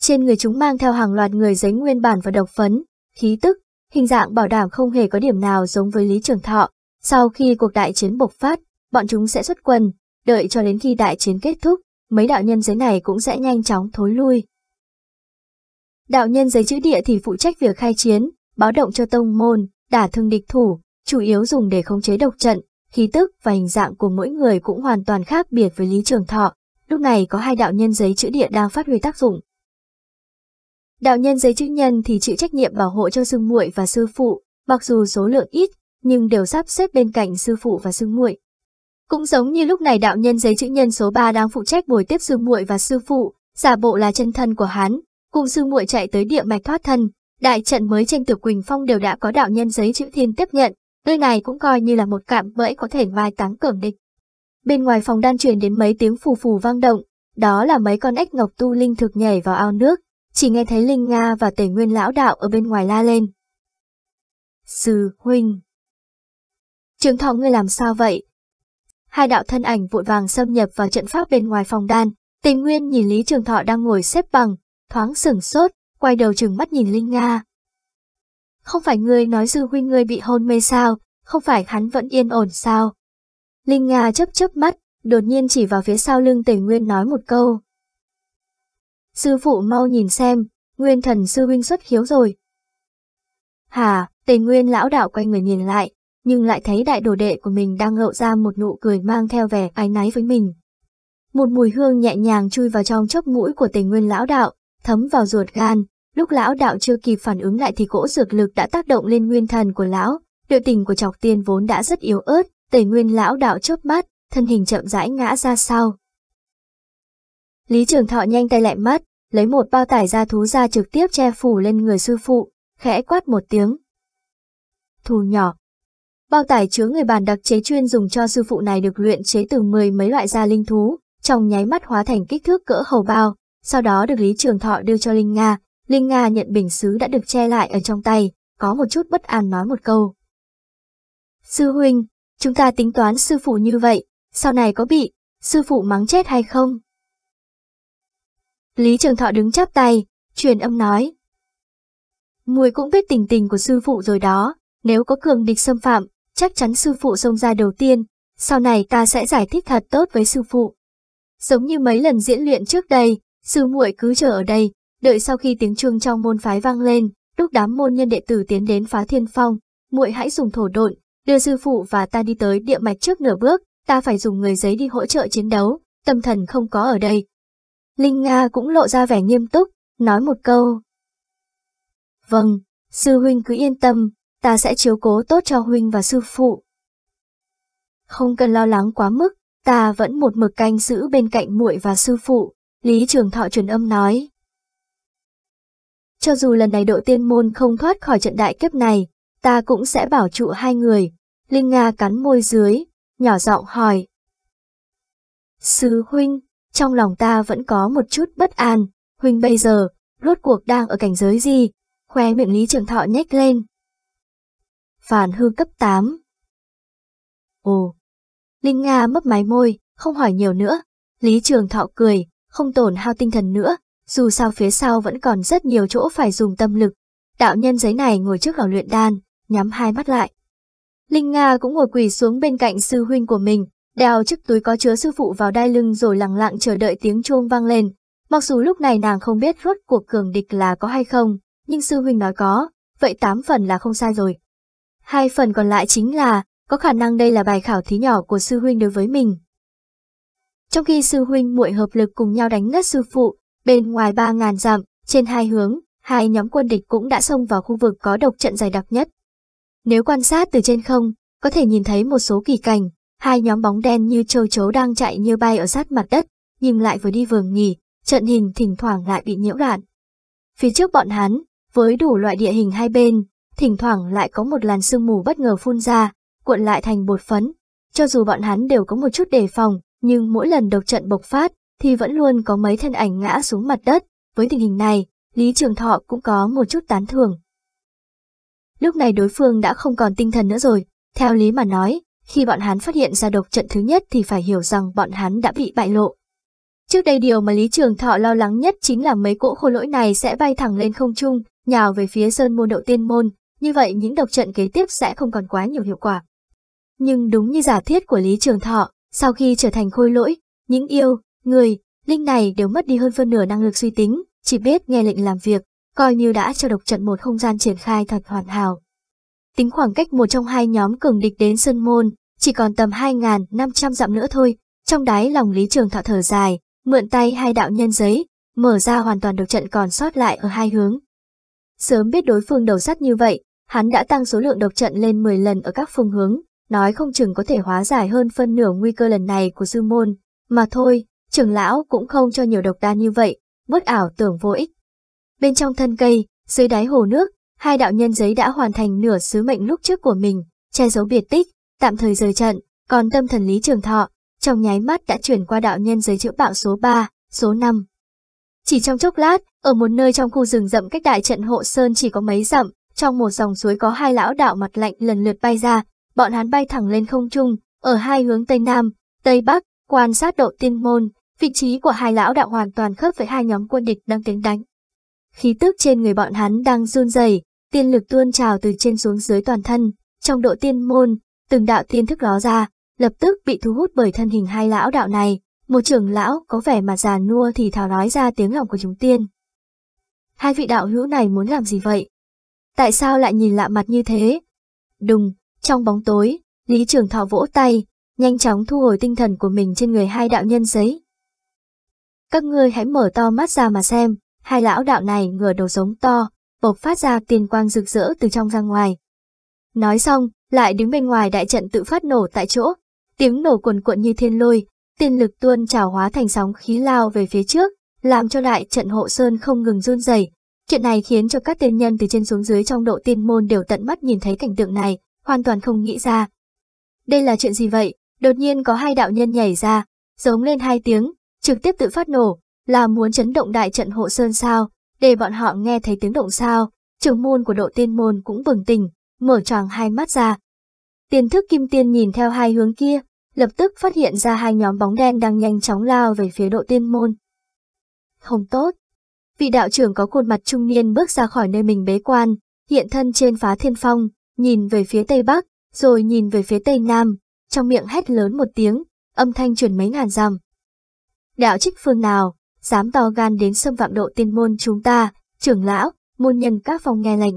Trên người chúng mang theo hàng loạt người giấy nguyên bản và độc phấn, khí tức, hình dạng bảo đảm không hề có điểm nào giống với Lý Trường Thọ. Sau khi cuộc đại chiến bộc phát, bọn chúng sẽ xuất quân, đợi cho đến khi đại chiến kết thúc, mấy đạo nhân giấy này cũng sẽ nhanh chóng thối lui. Đạo nhân giấy chữ địa thì phụ trách việc khai chiến, báo động cho tông môn, đả thương địch thủ, chủ yếu dùng để khống chế độc trận, khí tức và hình dạng của mỗi người cũng hoàn toàn khác biệt với Lý Trường Thọ. Lúc này có hai đạo nhân giấy chữ địa đang phát huy tác dụng. Đạo nhân giấy chữ nhân thì chịu trách nhiệm bảo hộ cho sư muội và sư phụ, mặc dù số lượng ít, nhưng đều sắp xếp bên cạnh sư phụ và sư muội. Cũng giống như lúc này đạo nhân giấy chữ nhân số 3 đang phụ trách bồi tiếp sư muội và sư phụ, giả bộ là chân thân của hắn, cùng sư muội chạy tới địa mạch thoát thân, đại trận mới trên tử Quỳnh Phong đều đã có đạo nhân giấy chữ thiên tiếp nhận, Nơi này cũng coi như là một cạm bẫy có thể mai táng cường địch. Bên ngoài phòng đan truyền đến mấy tiếng phù phù vang động, đó là mấy con ếch ngọc tu linh thực nhảy vào ao nước, chỉ nghe thấy Linh Nga và Tề Nguyên Lão Đạo ở bên ngoài la lên. Sư Huynh Trường thọ ngươi làm sao vậy? Hai đạo thân ảnh vội vàng xâm nhập vào trận pháp bên ngoài phòng đan, Tề Nguyên nhìn Lý Trường Thọ đang ngồi xếp bằng, thoáng sửng sốt, quay đầu trừng mắt nhìn Linh Nga, không phải ngươi nói dư huynh ngươi bị hôn mê sao, không phải hắn vẫn yên ổn sao? Linh Nga chấp chớp mắt, đột nhiên chỉ vào phía sau lưng Tề Nguyên nói một câu. Sư phụ mau nhìn xem, Nguyên thần sư huynh xuất hiếu rồi. Hà, Tề Nguyên lão đạo quay người nhìn lại, nhưng lại thấy đại đồ đệ của mình đang ngậu ra một nụ cười mang theo vẻ ái náy với mình. Một mùi hương nhẹ nhàng chui vào trong chốc mũi của Tề Nguyên lão đạo, thấm vào ruột gan, Lúc lão đạo chưa kịp phản ứng lại thì cỗ dược lực đã tác động lên nguyên thần của lão, đội tình của chọc tiên vốn đã rất yếu ớt, tẩy nguyên lão đạo chớp mắt, thân hình chậm rãi ngã ra sau. Lý Trường Thọ nhanh tay lại mắt, lấy một bao tải ra thú ra trực tiếp che phủ lên người sư phụ, khẽ quát một tiếng. Thù nhỏ. Bao tải chứa người bàn đặc chế chuyên dùng cho sư phụ này được luyện chế từ mười mấy loại da linh thú, trong nháy mắt hóa thành kích thước cỡ hầu bao, sau đó được Lý Trường Thọ đưa cho Linh Nga, Linh Nga nhận bình xứ đã được che lại ở trong tay, có một chút bất an nói một câu. Sư huynh, chúng ta tính toán sư phụ như vậy, sau này có bị, sư phụ mắng chết hay không? Lý Trường Thọ đứng chắp tay, truyền âm nói. Mùi cũng biết tình tình của sư phụ rồi đó, nếu có cường địch xâm phạm, chắc chắn sư phụ xông ra đầu tiên, sau này ta sẽ giải thích thật tốt với sư phụ. Giống như mấy lần diễn luyện trước đây, sư muội cứ chờ ở đây, Đợi sau khi tiếng chuông trong môn phái vang lên, lúc đám môn nhân đệ tử tiến đến phá thiên phong, muội hãy dùng thổ độn, đưa sư phụ và ta đi tới địa mạch trước nửa bước, ta phải dùng người giấy đi hỗ trợ chiến đấu, tâm thần không có ở đây. Linh Nga cũng lộ ra vẻ nghiêm túc, nói một câu. Vâng, sư huynh cứ yên tâm, ta sẽ chiếu cố tốt cho huynh và sư phụ. Không cần lo lắng quá mức, ta vẫn một mực canh giữ bên cạnh muội và sư phụ, Lý Trường Thọ truyền âm nói. Cho dù lần này đội tiên môn không thoát khỏi trận đại kiếp này, ta cũng sẽ bảo trụ hai người. Linh Nga cắn môi dưới, nhỏ giọng hỏi. Sư Huynh, trong lòng ta vẫn có một chút bất an, Huynh bây giờ, rốt cuộc đang ở cảnh giới gì? Khoe miệng Lý Trường Thọ nhếch lên. Phản hư cấp 8 Ồ! Linh Nga mấp máy môi, không hỏi nhiều nữa. Lý Trường Thọ cười, không tổn hao tinh thần nữa, dù sao phía sau vẫn còn rất nhiều chỗ phải dùng tâm lực. Đạo nhân giấy này ngồi trước lò luyện đan, nhắm hai mắt lại. Linh Nga cũng ngồi quỳ xuống bên cạnh sư huynh của mình, đeo chiếc túi có chứa sư phụ vào đai lưng rồi lặng lặng chờ đợi tiếng chuông vang lên. Mặc dù lúc này nàng không biết rốt cuộc cường địch là có hay không, nhưng sư huynh nói có, vậy tám phần là không sai rồi. Hai phần còn lại chính là, có khả năng đây là bài khảo thí nhỏ của sư huynh đối với mình. Trong khi sư huynh muội hợp lực cùng nhau đánh ngất sư phụ, Bên ngoài 3.000 dặm, trên hai hướng, hai nhóm quân địch cũng đã xông vào khu vực có độc trận dày đặc nhất. Nếu quan sát từ trên không, có thể nhìn thấy một số kỳ cảnh, hai nhóm bóng đen như châu chấu đang chạy như bay ở sát mặt đất, nhưng lại vừa đi vừa nghỉ, trận hình thỉnh thoảng lại bị nhiễu loạn. Phía trước bọn hắn, với đủ loại địa hình hai bên, thỉnh thoảng lại có một làn sương mù bất ngờ phun ra, cuộn lại thành bột phấn. Cho dù bọn hắn đều có một chút đề phòng, nhưng mỗi lần độc trận bộc phát, thì vẫn luôn có mấy thân ảnh ngã xuống mặt đất. Với tình hình này, Lý Trường Thọ cũng có một chút tán thưởng. Lúc này đối phương đã không còn tinh thần nữa rồi. Theo lý mà nói, khi bọn hắn phát hiện ra độc trận thứ nhất thì phải hiểu rằng bọn hắn đã bị bại lộ. Trước đây điều mà Lý Trường Thọ lo lắng nhất chính là mấy cỗ khô lỗi này sẽ bay thẳng lên không trung, nhào về phía sơn môn đậu tiên môn, như vậy những độc trận kế tiếp sẽ không còn quá nhiều hiệu quả. Nhưng đúng như giả thiết của Lý Trường Thọ, sau khi trở thành khôi lỗi, những yêu, Người, linh này đều mất đi hơn phân nửa năng lực suy tính, chỉ biết nghe lệnh làm việc, coi như đã cho độc trận một không gian triển khai thật hoàn hảo. Tính khoảng cách một trong hai nhóm cường địch đến Sơn Môn, chỉ còn tầm 2.500 dặm nữa thôi, trong đáy lòng Lý Trường Thọ thở dài, mượn tay hai đạo nhân giấy, mở ra hoàn toàn độc trận còn sót lại ở hai hướng. Sớm biết đối phương đầu sắt như vậy, hắn đã tăng số lượng độc trận lên 10 lần ở các phương hướng, nói không chừng có thể hóa giải hơn phân nửa nguy cơ lần này của sư môn, mà thôi, trưởng lão cũng không cho nhiều độc đan như vậy, vớt ảo tưởng vô ích. Bên trong thân cây, dưới đáy hồ nước, hai đạo nhân giấy đã hoàn thành nửa sứ mệnh lúc trước của mình, che giấu biệt tích, tạm thời rời trận, còn tâm thần lý trường thọ, trong nháy mắt đã chuyển qua đạo nhân giấy chữ bạo số 3, số 5. Chỉ trong chốc lát, ở một nơi trong khu rừng rậm cách đại trận hộ sơn chỉ có mấy dặm, trong một dòng suối có hai lão đạo mặt lạnh lần lượt bay ra, bọn hắn bay thẳng lên không trung, ở hai hướng tây nam, tây bắc, quan sát độ tiên môn, Vị trí của hai lão đạo hoàn toàn khớp với hai nhóm quân địch đang tiến đánh. Khí tức trên người bọn hắn đang run rẩy, tiên lực tuôn trào từ trên xuống dưới toàn thân, trong độ tiên môn, từng đạo tiên thức ló ra, lập tức bị thu hút bởi thân hình hai lão đạo này, một trưởng lão có vẻ mặt già nua thì thào nói ra tiếng lòng của chúng tiên. Hai vị đạo hữu này muốn làm gì vậy? Tại sao lại nhìn lạ mặt như thế? Đùng, trong bóng tối, Lý Trường Thọ vỗ tay, nhanh chóng thu hồi tinh thần của mình trên người hai đạo nhân giấy, các ngươi hãy mở to mắt ra mà xem, hai lão đạo này ngửa đầu giống to, bộc phát ra tiền quang rực rỡ từ trong ra ngoài. Nói xong, lại đứng bên ngoài đại trận tự phát nổ tại chỗ, tiếng nổ cuồn cuộn như thiên lôi, tiên lực tuôn trào hóa thành sóng khí lao về phía trước, làm cho đại trận hộ sơn không ngừng run rẩy. Chuyện này khiến cho các tiên nhân từ trên xuống dưới trong độ tiên môn đều tận mắt nhìn thấy cảnh tượng này, hoàn toàn không nghĩ ra. Đây là chuyện gì vậy? Đột nhiên có hai đạo nhân nhảy ra, giống lên hai tiếng, trực tiếp tự phát nổ, là muốn chấn động đại trận hộ sơn sao, để bọn họ nghe thấy tiếng động sao, trưởng môn của độ tiên môn cũng bừng tỉnh, mở tròn hai mắt ra. Tiền thức kim tiên nhìn theo hai hướng kia, lập tức phát hiện ra hai nhóm bóng đen đang nhanh chóng lao về phía độ tiên môn. Không tốt. Vị đạo trưởng có khuôn mặt trung niên bước ra khỏi nơi mình bế quan, hiện thân trên phá thiên phong, nhìn về phía tây bắc, rồi nhìn về phía tây nam, trong miệng hét lớn một tiếng, âm thanh truyền mấy ngàn dặm, đạo trích phương nào, dám to gan đến xâm phạm độ tiên môn chúng ta, trưởng lão, môn nhân các phòng nghe lệnh.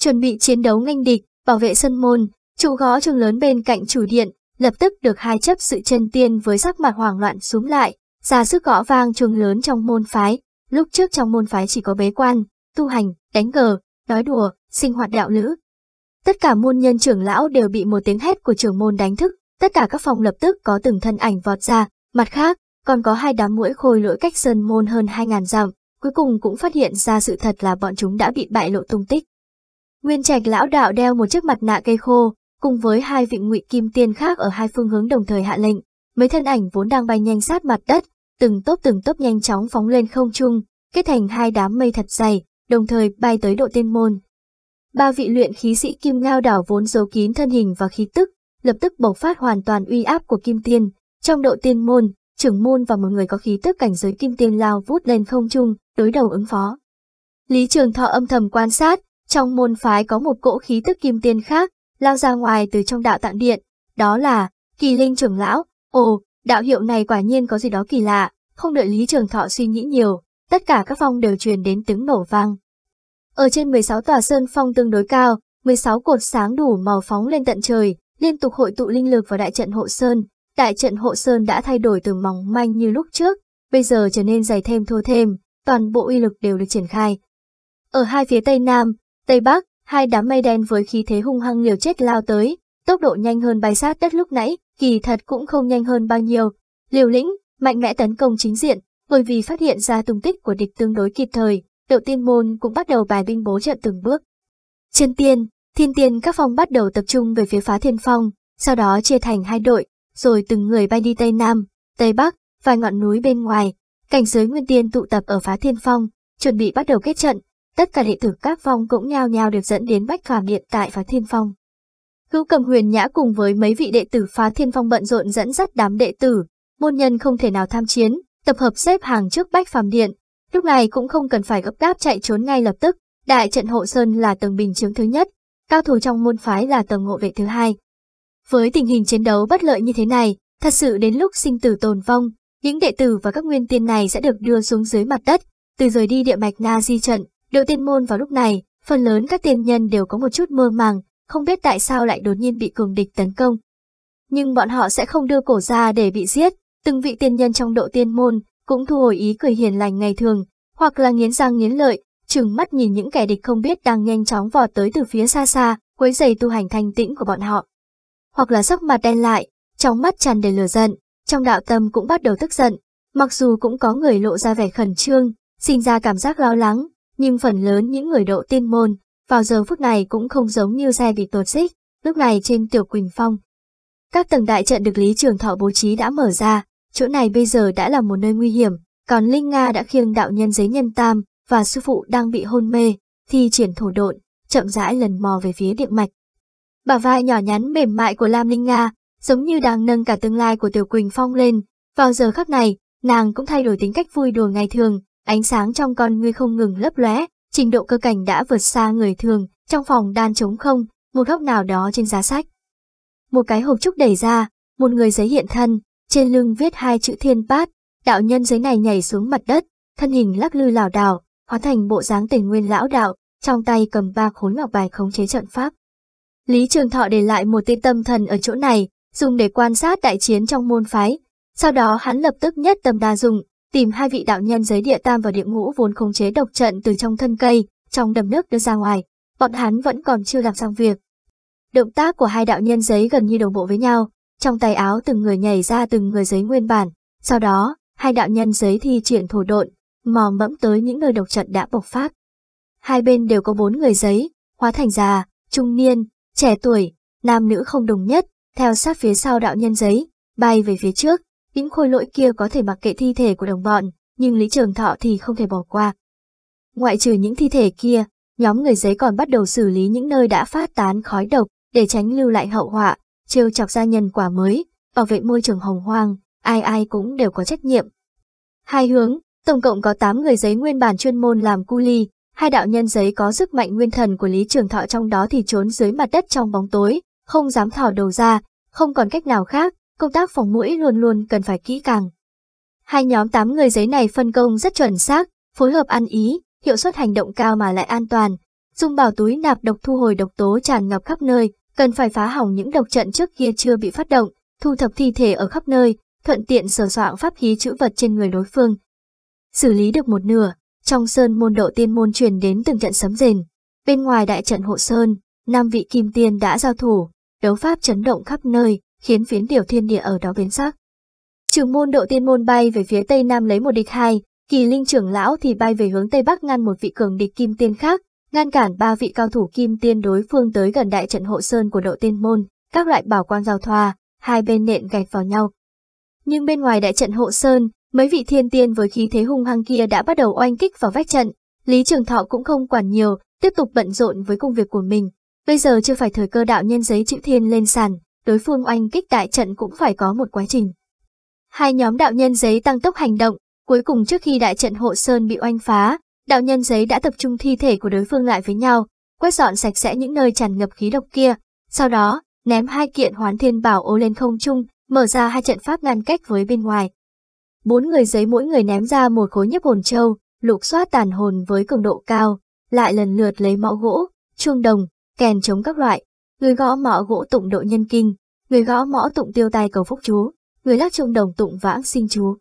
Chuẩn bị chiến đấu nghênh địch, bảo vệ sân môn, trụ gõ trường lớn bên cạnh chủ điện, lập tức được hai chấp sự chân tiên với sắc mặt hoảng loạn xuống lại, ra sức gõ vang trường lớn trong môn phái. Lúc trước trong môn phái chỉ có bế quan, tu hành, đánh cờ, nói đùa, sinh hoạt đạo lữ. Tất cả môn nhân trưởng lão đều bị một tiếng hét của trưởng môn đánh thức, tất cả các phòng lập tức có từng thân ảnh vọt ra, mặt khác, còn có hai đám mũi khôi lỗi cách sơn môn hơn 2.000 dặm, cuối cùng cũng phát hiện ra sự thật là bọn chúng đã bị bại lộ tung tích. Nguyên trạch lão đạo đeo một chiếc mặt nạ cây khô, cùng với hai vị ngụy kim tiên khác ở hai phương hướng đồng thời hạ lệnh, mấy thân ảnh vốn đang bay nhanh sát mặt đất, từng tốp từng tốp nhanh chóng phóng lên không trung, kết thành hai đám mây thật dày, đồng thời bay tới độ tiên môn. Ba vị luyện khí sĩ kim ngao đảo vốn giấu kín thân hình và khí tức, lập tức bộc phát hoàn toàn uy áp của kim tiên, trong độ tiên môn, trưởng môn và một người có khí tức cảnh giới kim tiên lao vút lên không trung, đối đầu ứng phó. Lý Trường Thọ âm thầm quan sát, trong môn phái có một cỗ khí tức kim tiên khác, lao ra ngoài từ trong đạo tạng điện, đó là Kỳ Linh trưởng lão. Ồ, đạo hiệu này quả nhiên có gì đó kỳ lạ, không đợi Lý Trường Thọ suy nghĩ nhiều, tất cả các phong đều truyền đến tiếng nổ vang. Ở trên 16 tòa sơn phong tương đối cao, 16 cột sáng đủ màu phóng lên tận trời, liên tục hội tụ linh lực vào đại trận hộ sơn, Đại trận hộ sơn đã thay đổi từ mỏng manh như lúc trước, bây giờ trở nên dày thêm thô thêm, toàn bộ uy lực đều được triển khai. Ở hai phía Tây Nam, Tây Bắc, hai đám mây đen với khí thế hung hăng liều chết lao tới, tốc độ nhanh hơn bay sát đất lúc nãy, kỳ thật cũng không nhanh hơn bao nhiêu. Liều lĩnh, mạnh mẽ tấn công chính diện, bởi vì phát hiện ra tung tích của địch tương đối kịp thời, đội tiên môn cũng bắt đầu bài binh bố trận từng bước. Chân tiên, thiên tiên các phong bắt đầu tập trung về phía phá thiên phong, sau đó chia thành hai đội, rồi từng người bay đi Tây Nam, Tây Bắc, vài ngọn núi bên ngoài, cảnh giới nguyên tiên tụ tập ở phá thiên phong, chuẩn bị bắt đầu kết trận, tất cả đệ tử các phong cũng nhao nhao được dẫn đến bách khảm điện tại phá thiên phong. Hữu cầm huyền nhã cùng với mấy vị đệ tử phá thiên phong bận rộn dẫn dắt đám đệ tử, môn nhân không thể nào tham chiến, tập hợp xếp hàng trước bách phàm điện, lúc này cũng không cần phải gấp gáp chạy trốn ngay lập tức, đại trận hộ sơn là tầng bình chứng thứ nhất, cao thủ trong môn phái là tầng ngộ vệ thứ hai, với tình hình chiến đấu bất lợi như thế này, thật sự đến lúc sinh tử tồn vong, những đệ tử và các nguyên tiên này sẽ được đưa xuống dưới mặt đất, từ rời đi địa mạch Na Di trận, Điệu tiên môn vào lúc này, phần lớn các tiên nhân đều có một chút mơ màng, không biết tại sao lại đột nhiên bị cường địch tấn công. Nhưng bọn họ sẽ không đưa cổ ra để bị giết, từng vị tiên nhân trong độ tiên môn cũng thu hồi ý cười hiền lành ngày thường, hoặc là nghiến răng nghiến lợi, trừng mắt nhìn những kẻ địch không biết đang nhanh chóng vọt tới từ phía xa xa, quấy giày tu hành thanh tĩnh của bọn họ hoặc là sắc mặt đen lại, trong mắt tràn đầy lửa giận, trong đạo tâm cũng bắt đầu tức giận. Mặc dù cũng có người lộ ra vẻ khẩn trương, sinh ra cảm giác lo lắng, nhưng phần lớn những người độ tiên môn, vào giờ phút này cũng không giống như xe bị tột xích, lúc này trên tiểu Quỳnh Phong. Các tầng đại trận được Lý Trường Thọ bố trí đã mở ra, chỗ này bây giờ đã là một nơi nguy hiểm, còn Linh Nga đã khiêng đạo nhân giấy nhân tam và sư phụ đang bị hôn mê, thi triển thổ độn, chậm rãi lần mò về phía điện mạch. Bả vai nhỏ nhắn mềm mại của Lam Linh Nga, giống như đang nâng cả tương lai của Tiểu Quỳnh Phong lên. Vào giờ khắc này, nàng cũng thay đổi tính cách vui đùa ngày thường, ánh sáng trong con ngươi không ngừng lấp lóe, trình độ cơ cảnh đã vượt xa người thường, trong phòng đan trống không, một góc nào đó trên giá sách. Một cái hộp trúc đẩy ra, một người giấy hiện thân, trên lưng viết hai chữ thiên bát, đạo nhân giấy này nhảy xuống mặt đất, thân hình lắc lư lảo đảo, hóa thành bộ dáng tình nguyên lão đạo, trong tay cầm ba khối ngọc bài khống chế trận pháp. Lý Trường Thọ để lại một tên tâm thần ở chỗ này, dùng để quan sát đại chiến trong môn phái. Sau đó hắn lập tức nhất tâm đa dùng, tìm hai vị đạo nhân giới địa tam và địa ngũ vốn khống chế độc trận từ trong thân cây, trong đầm nước đưa ra ngoài. Bọn hắn vẫn còn chưa làm xong việc. Động tác của hai đạo nhân giấy gần như đồng bộ với nhau, trong tay áo từng người nhảy ra từng người giấy nguyên bản. Sau đó, hai đạo nhân giấy thi triển thổ độn, mò mẫm tới những nơi độc trận đã bộc phát. Hai bên đều có bốn người giấy, hóa thành già, trung niên, Trẻ tuổi, nam nữ không đồng nhất, theo sát phía sau đạo nhân giấy, bay về phía trước, những khôi lỗi kia có thể mặc kệ thi thể của đồng bọn, nhưng Lý Trường Thọ thì không thể bỏ qua. Ngoại trừ những thi thể kia, nhóm người giấy còn bắt đầu xử lý những nơi đã phát tán khói độc để tránh lưu lại hậu họa, trêu chọc gia nhân quả mới, bảo vệ môi trường hồng hoang, ai ai cũng đều có trách nhiệm. Hai hướng, tổng cộng có 8 người giấy nguyên bản chuyên môn làm cu ly, Hai đạo nhân giấy có sức mạnh nguyên thần của Lý Trường Thọ trong đó thì trốn dưới mặt đất trong bóng tối, không dám thỏ đầu ra, không còn cách nào khác, công tác phòng mũi luôn luôn cần phải kỹ càng. Hai nhóm tám người giấy này phân công rất chuẩn xác, phối hợp ăn ý, hiệu suất hành động cao mà lại an toàn. dùng bảo túi nạp độc thu hồi độc tố tràn ngập khắp nơi, cần phải phá hỏng những độc trận trước kia chưa bị phát động, thu thập thi thể ở khắp nơi, thuận tiện sửa soạn pháp khí chữ vật trên người đối phương. Xử lý được một nửa, trong sơn môn độ tiên môn truyền đến từng trận sấm rền. Bên ngoài đại trận hộ sơn, năm vị kim tiên đã giao thủ, đấu pháp chấn động khắp nơi, khiến phiến điều thiên địa ở đó biến sắc. Trường môn độ tiên môn bay về phía tây nam lấy một địch hai, kỳ linh trưởng lão thì bay về hướng tây bắc ngăn một vị cường địch kim tiên khác, ngăn cản ba vị cao thủ kim tiên đối phương tới gần đại trận hộ sơn của độ tiên môn, các loại bảo quang giao thoa, hai bên nện gạch vào nhau. Nhưng bên ngoài đại trận hộ sơn, Mấy vị thiên tiên với khí thế hung hăng kia đã bắt đầu oanh kích vào vách trận, Lý Trường Thọ cũng không quản nhiều, tiếp tục bận rộn với công việc của mình. Bây giờ chưa phải thời cơ đạo nhân giấy chữ thiên lên sàn, đối phương oanh kích đại trận cũng phải có một quá trình. Hai nhóm đạo nhân giấy tăng tốc hành động, cuối cùng trước khi đại trận hộ sơn bị oanh phá, đạo nhân giấy đã tập trung thi thể của đối phương lại với nhau, quét dọn sạch sẽ những nơi tràn ngập khí độc kia. Sau đó, ném hai kiện hoán thiên bảo ô lên không trung, mở ra hai trận pháp ngăn cách với bên ngoài. Bốn người giấy mỗi người ném ra một khối nhấp hồn châu, lục soát tàn hồn với cường độ cao, lại lần lượt lấy mõ gỗ, chuông đồng, kèn chống các loại. Người gõ mõ gỗ tụng độ nhân kinh, người gõ mõ tụng tiêu tai cầu phúc chú, người lắc chuông đồng tụng vãng sinh chú.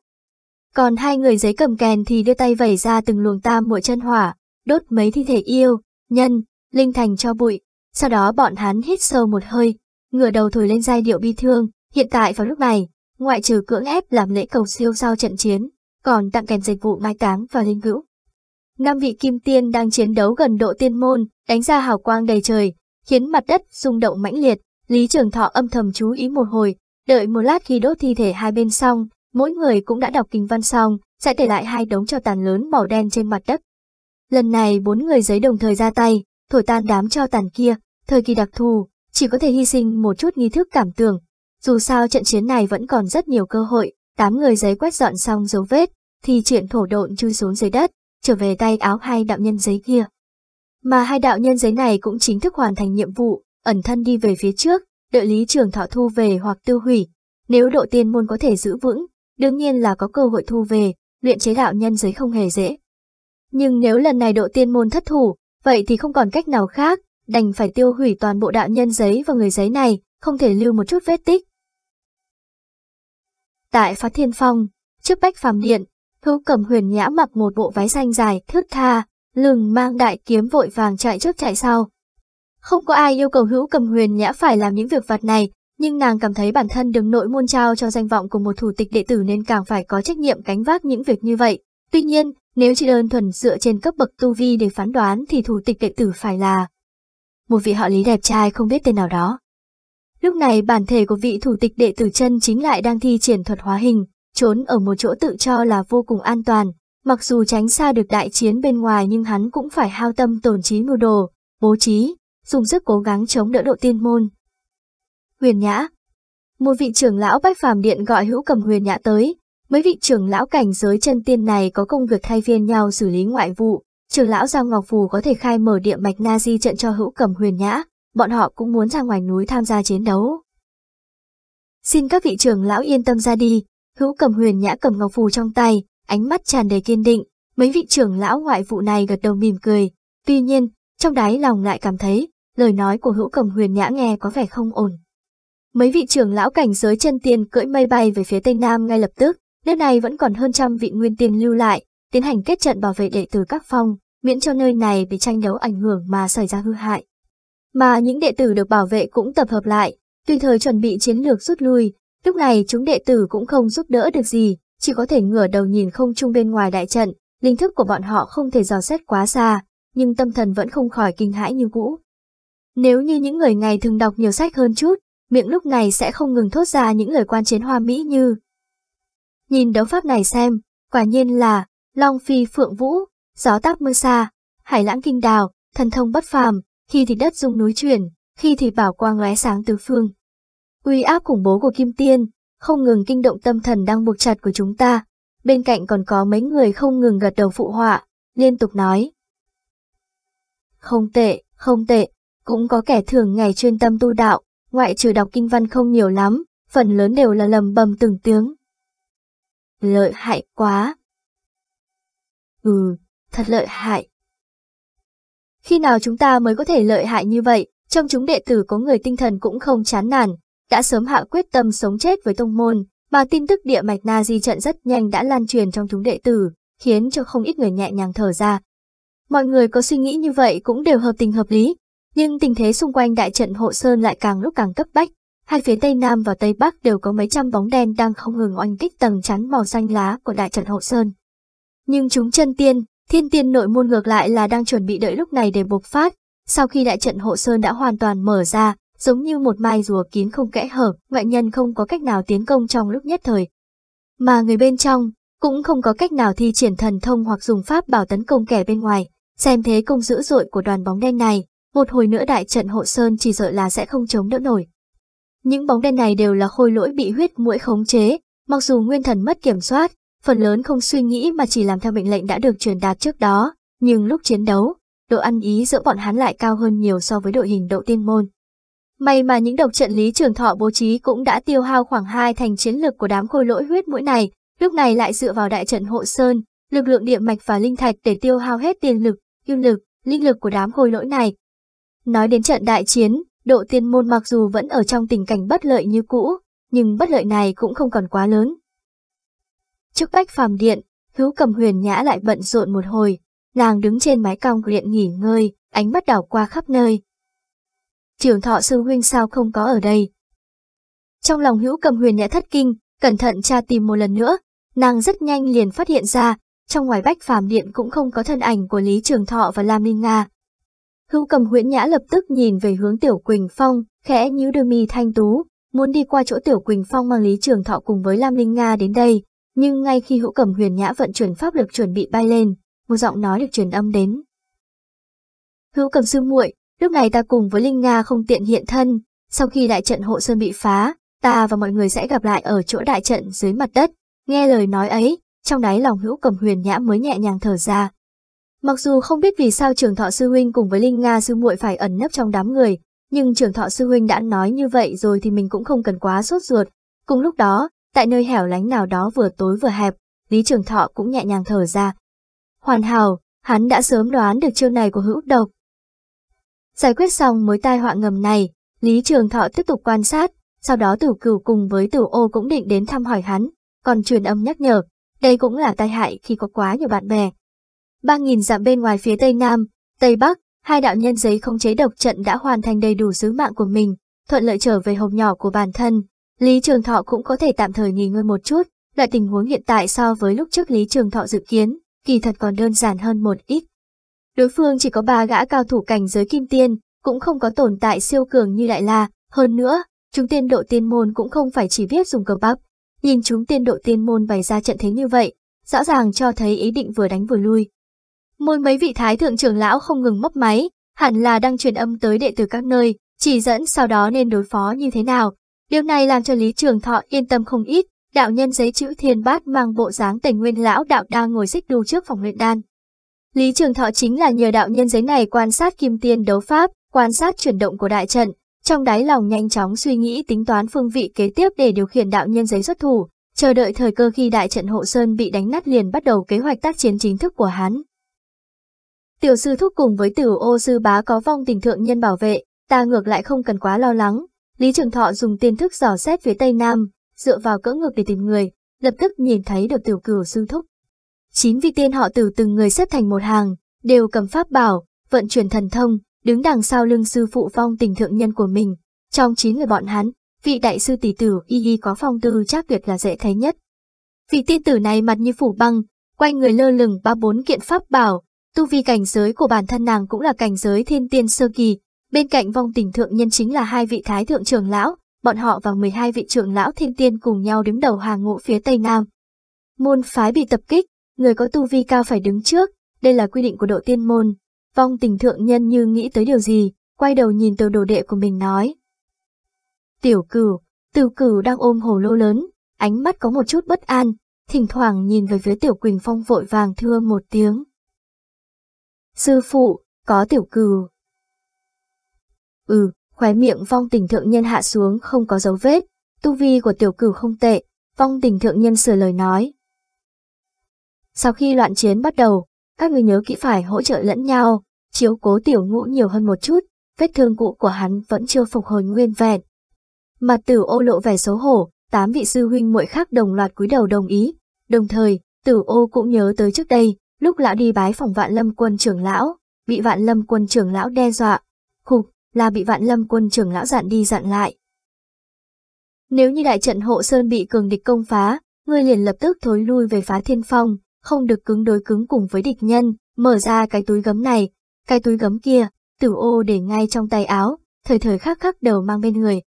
Còn hai người giấy cầm kèn thì đưa tay vẩy ra từng luồng tam muội chân hỏa, đốt mấy thi thể yêu, nhân, linh thành cho bụi. Sau đó bọn hắn hít sâu một hơi, ngửa đầu thổi lên giai điệu bi thương, hiện tại vào lúc này, ngoại trừ cưỡng ép làm lễ cầu siêu sau trận chiến, còn tặng kèm dịch vụ mai táng và linh hữu. Năm vị kim tiên đang chiến đấu gần độ tiên môn, đánh ra hào quang đầy trời, khiến mặt đất rung động mãnh liệt, Lý Trường Thọ âm thầm chú ý một hồi, đợi một lát khi đốt thi thể hai bên xong, mỗi người cũng đã đọc kinh văn xong, sẽ để lại hai đống cho tàn lớn màu đen trên mặt đất. Lần này bốn người giấy đồng thời ra tay, thổi tan đám cho tàn kia, thời kỳ đặc thù, chỉ có thể hy sinh một chút nghi thức cảm tưởng, dù sao trận chiến này vẫn còn rất nhiều cơ hội, tám người giấy quét dọn xong dấu vết, thì chuyện thổ độn chui xuống dưới đất, trở về tay áo hai đạo nhân giấy kia. Mà hai đạo nhân giấy này cũng chính thức hoàn thành nhiệm vụ, ẩn thân đi về phía trước, đợi lý trường thọ thu về hoặc tiêu hủy. Nếu độ tiên môn có thể giữ vững, đương nhiên là có cơ hội thu về, luyện chế đạo nhân giấy không hề dễ. Nhưng nếu lần này độ tiên môn thất thủ, vậy thì không còn cách nào khác, đành phải tiêu hủy toàn bộ đạo nhân giấy và người giấy này, không thể lưu một chút vết tích, Tại phá thiên phong, trước bách phàm điện, hữu cẩm huyền nhã mặc một bộ váy xanh dài thướt tha, lừng mang đại kiếm vội vàng chạy trước chạy sau. Không có ai yêu cầu hữu cẩm huyền nhã phải làm những việc vặt này, nhưng nàng cảm thấy bản thân đứng nội môn trao cho danh vọng của một thủ tịch đệ tử nên càng phải có trách nhiệm gánh vác những việc như vậy. Tuy nhiên, nếu chỉ đơn thuần dựa trên cấp bậc tu vi để phán đoán thì thủ tịch đệ tử phải là một vị họ lý đẹp trai không biết tên nào đó. Lúc này bản thể của vị thủ tịch đệ tử chân chính lại đang thi triển thuật hóa hình, trốn ở một chỗ tự cho là vô cùng an toàn. Mặc dù tránh xa được đại chiến bên ngoài nhưng hắn cũng phải hao tâm tổn trí mưu đồ, bố trí, dùng sức cố gắng chống đỡ độ tiên môn. Huyền Nhã Một vị trưởng lão bách phàm điện gọi hữu cầm huyền nhã tới, mấy vị trưởng lão cảnh giới chân tiên này có công việc thay phiên nhau xử lý ngoại vụ, trưởng lão Giao Ngọc Phù có thể khai mở địa mạch Nazi trận cho hữu cầm huyền nhã, bọn họ cũng muốn ra ngoài núi tham gia chiến đấu. Xin các vị trưởng lão yên tâm ra đi, hữu cầm huyền nhã cầm ngọc phù trong tay, ánh mắt tràn đầy kiên định, mấy vị trưởng lão ngoại vụ này gật đầu mỉm cười, tuy nhiên, trong đáy lòng lại cảm thấy, lời nói của hữu cầm huyền nhã nghe có vẻ không ổn. Mấy vị trưởng lão cảnh giới chân tiên cưỡi mây bay về phía Tây Nam ngay lập tức, nơi này vẫn còn hơn trăm vị nguyên tiên lưu lại, tiến hành kết trận bảo vệ đệ tử các phong, miễn cho nơi này bị tranh đấu ảnh hưởng mà xảy ra hư hại mà những đệ tử được bảo vệ cũng tập hợp lại, tùy thời chuẩn bị chiến lược rút lui. Lúc này chúng đệ tử cũng không giúp đỡ được gì, chỉ có thể ngửa đầu nhìn không trung bên ngoài đại trận, linh thức của bọn họ không thể dò xét quá xa, nhưng tâm thần vẫn không khỏi kinh hãi như cũ. Nếu như những người ngày thường đọc nhiều sách hơn chút, miệng lúc này sẽ không ngừng thốt ra những lời quan chiến hoa mỹ như Nhìn đấu pháp này xem, quả nhiên là Long Phi Phượng Vũ, Gió Táp Mưa Sa, Hải Lãng Kinh Đào, Thần Thông Bất Phàm, khi thì đất rung núi chuyển, khi thì bảo quang lóe sáng tứ phương. Uy áp khủng bố của Kim Tiên, không ngừng kinh động tâm thần đang buộc chặt của chúng ta, bên cạnh còn có mấy người không ngừng gật đầu phụ họa, liên tục nói. Không tệ, không tệ, cũng có kẻ thường ngày chuyên tâm tu đạo, ngoại trừ đọc kinh văn không nhiều lắm, phần lớn đều là lầm bầm từng tiếng. Lợi hại quá. Ừ, thật lợi hại. Khi nào chúng ta mới có thể lợi hại như vậy, trong chúng đệ tử có người tinh thần cũng không chán nản, đã sớm hạ quyết tâm sống chết với tông môn, mà tin tức địa mạch na di trận rất nhanh đã lan truyền trong chúng đệ tử, khiến cho không ít người nhẹ nhàng thở ra. Mọi người có suy nghĩ như vậy cũng đều hợp tình hợp lý, nhưng tình thế xung quanh đại trận hộ sơn lại càng lúc càng cấp bách. Hai phía Tây Nam và Tây Bắc đều có mấy trăm bóng đen đang không ngừng oanh kích tầng chắn màu xanh lá của đại trận hộ sơn. Nhưng chúng chân tiên, Thiên tiên nội môn ngược lại là đang chuẩn bị đợi lúc này để bộc phát. Sau khi đại trận hộ sơn đã hoàn toàn mở ra, giống như một mai rùa kín không kẽ hở, ngoại nhân không có cách nào tiến công trong lúc nhất thời. Mà người bên trong cũng không có cách nào thi triển thần thông hoặc dùng pháp bảo tấn công kẻ bên ngoài. Xem thế công dữ dội của đoàn bóng đen này, một hồi nữa đại trận hộ sơn chỉ sợ là sẽ không chống đỡ nổi. Những bóng đen này đều là khôi lỗi bị huyết mũi khống chế, mặc dù nguyên thần mất kiểm soát, phần lớn không suy nghĩ mà chỉ làm theo mệnh lệnh đã được truyền đạt trước đó, nhưng lúc chiến đấu, độ ăn ý giữa bọn hắn lại cao hơn nhiều so với đội hình đậu tiên môn. May mà những độc trận lý trường thọ bố trí cũng đã tiêu hao khoảng 2 thành chiến lực của đám khôi lỗi huyết mũi này, lúc này lại dựa vào đại trận hộ sơn, lực lượng địa mạch và linh thạch để tiêu hao hết tiền lực, kim lực, linh lực của đám khôi lỗi này. Nói đến trận đại chiến, độ tiên môn mặc dù vẫn ở trong tình cảnh bất lợi như cũ, nhưng bất lợi này cũng không còn quá lớn. Trước bách phàm điện, hữu cầm huyền nhã lại bận rộn một hồi, nàng đứng trên mái cong điện nghỉ ngơi, ánh mắt đảo qua khắp nơi. Trường thọ sư huynh sao không có ở đây? Trong lòng hữu cầm huyền nhã thất kinh, cẩn thận tra tìm một lần nữa, nàng rất nhanh liền phát hiện ra, trong ngoài bách phàm điện cũng không có thân ảnh của Lý Trường Thọ và Lam Ninh Nga. Hữu cầm huyền nhã lập tức nhìn về hướng Tiểu Quỳnh Phong, khẽ nhíu đôi mi thanh tú, muốn đi qua chỗ Tiểu Quỳnh Phong mang Lý Trường Thọ cùng với Lam linh Nga đến đây. Nhưng ngay khi hữu cầm huyền nhã vận chuyển pháp lực chuẩn bị bay lên, một giọng nói được truyền âm đến. Hữu cầm sư muội, lúc này ta cùng với Linh Nga không tiện hiện thân, sau khi đại trận hộ sơn bị phá, ta và mọi người sẽ gặp lại ở chỗ đại trận dưới mặt đất. Nghe lời nói ấy, trong đáy lòng hữu cầm huyền nhã mới nhẹ nhàng thở ra. Mặc dù không biết vì sao trường thọ sư huynh cùng với Linh Nga sư muội phải ẩn nấp trong đám người, nhưng trường thọ sư huynh đã nói như vậy rồi thì mình cũng không cần quá sốt ruột. Cùng lúc đó, Tại nơi hẻo lánh nào đó vừa tối vừa hẹp, Lý Trường Thọ cũng nhẹ nhàng thở ra. Hoàn hảo, hắn đã sớm đoán được chiêu này của hữu độc. Giải quyết xong mối tai họa ngầm này, Lý Trường Thọ tiếp tục quan sát, sau đó tử cửu cùng với tử ô cũng định đến thăm hỏi hắn, còn truyền âm nhắc nhở, đây cũng là tai hại khi có quá nhiều bạn bè. Ba nghìn dặm bên ngoài phía Tây Nam, Tây Bắc, hai đạo nhân giấy không chế độc trận đã hoàn thành đầy đủ sứ mạng của mình, thuận lợi trở về hồng nhỏ của bản thân, Lý Trường Thọ cũng có thể tạm thời nghỉ ngơi một chút, loại tình huống hiện tại so với lúc trước Lý Trường Thọ dự kiến, kỳ thật còn đơn giản hơn một ít. Đối phương chỉ có ba gã cao thủ cảnh giới kim tiên, cũng không có tồn tại siêu cường như lại là. hơn nữa, chúng tiên độ tiên môn cũng không phải chỉ biết dùng cờ bắp. Nhìn chúng tiên độ tiên môn bày ra trận thế như vậy, rõ ràng cho thấy ý định vừa đánh vừa lui. Môi mấy vị thái thượng trưởng lão không ngừng mấp máy, hẳn là đang truyền âm tới đệ tử các nơi, chỉ dẫn sau đó nên đối phó như thế nào, Điều này làm cho Lý Trường Thọ yên tâm không ít, đạo nhân giấy chữ thiên bát mang bộ dáng tề nguyên lão đạo đang ngồi xích đu trước phòng luyện đan. Lý Trường Thọ chính là nhờ đạo nhân giấy này quan sát kim tiên đấu pháp, quan sát chuyển động của đại trận, trong đáy lòng nhanh chóng suy nghĩ tính toán phương vị kế tiếp để điều khiển đạo nhân giấy xuất thủ, chờ đợi thời cơ khi đại trận hộ sơn bị đánh nát liền bắt đầu kế hoạch tác chiến chính thức của hắn. Tiểu sư thúc cùng với tiểu ô sư bá có vong tình thượng nhân bảo vệ, ta ngược lại không cần quá lo lắng, Lý Trường Thọ dùng tiên thức dò xét phía Tây Nam, dựa vào cỡ ngược để tìm người, lập tức nhìn thấy được tiểu cửu sư thúc. Chín vị tiên họ từ từng người xếp thành một hàng, đều cầm pháp bảo, vận chuyển thần thông, đứng đằng sau lưng sư phụ phong tình thượng nhân của mình. Trong chín người bọn hắn, vị đại sư tỷ tử y y có phong tư chắc tuyệt là dễ thấy nhất. Vị tiên tử này mặt như phủ băng, quanh người lơ lửng ba bốn kiện pháp bảo, tu vi cảnh giới của bản thân nàng cũng là cảnh giới thiên tiên sơ kỳ, Bên cạnh vong tình thượng nhân chính là hai vị thái thượng trưởng lão, bọn họ và 12 vị trưởng lão thiên tiên cùng nhau đứng đầu hàng ngũ phía Tây Nam. Môn phái bị tập kích, người có tu vi cao phải đứng trước, đây là quy định của độ tiên môn. Vong tình thượng nhân như nghĩ tới điều gì, quay đầu nhìn tiểu đồ đệ của mình nói. Tiểu cửu, tiểu cửu đang ôm hồ lô lớn, ánh mắt có một chút bất an, thỉnh thoảng nhìn về phía tiểu Quỳnh Phong vội vàng thưa một tiếng. Sư phụ, có tiểu cửu. Ừ, khóe miệng vong tình thượng nhân hạ xuống không có dấu vết, tu vi của tiểu cửu không tệ, vong tình thượng nhân sửa lời nói. Sau khi loạn chiến bắt đầu, các người nhớ kỹ phải hỗ trợ lẫn nhau, chiếu cố tiểu ngũ nhiều hơn một chút, vết thương cũ của hắn vẫn chưa phục hồi nguyên vẹn. Mặt tử ô lộ vẻ xấu hổ, tám vị sư huynh muội khác đồng loạt cúi đầu đồng ý, đồng thời, tử ô cũng nhớ tới trước đây, lúc lão đi bái phòng vạn lâm quân trưởng lão, bị vạn lâm quân trưởng lão đe dọa, khục, là bị vạn lâm quân trưởng lão dặn đi dặn lại. Nếu như đại trận hộ sơn bị cường địch công phá, ngươi liền lập tức thối lui về phá thiên phong, không được cứng đối cứng cùng với địch nhân, mở ra cái túi gấm này, cái túi gấm kia, tử ô để ngay trong tay áo, thời thời khắc khắc đầu mang bên người.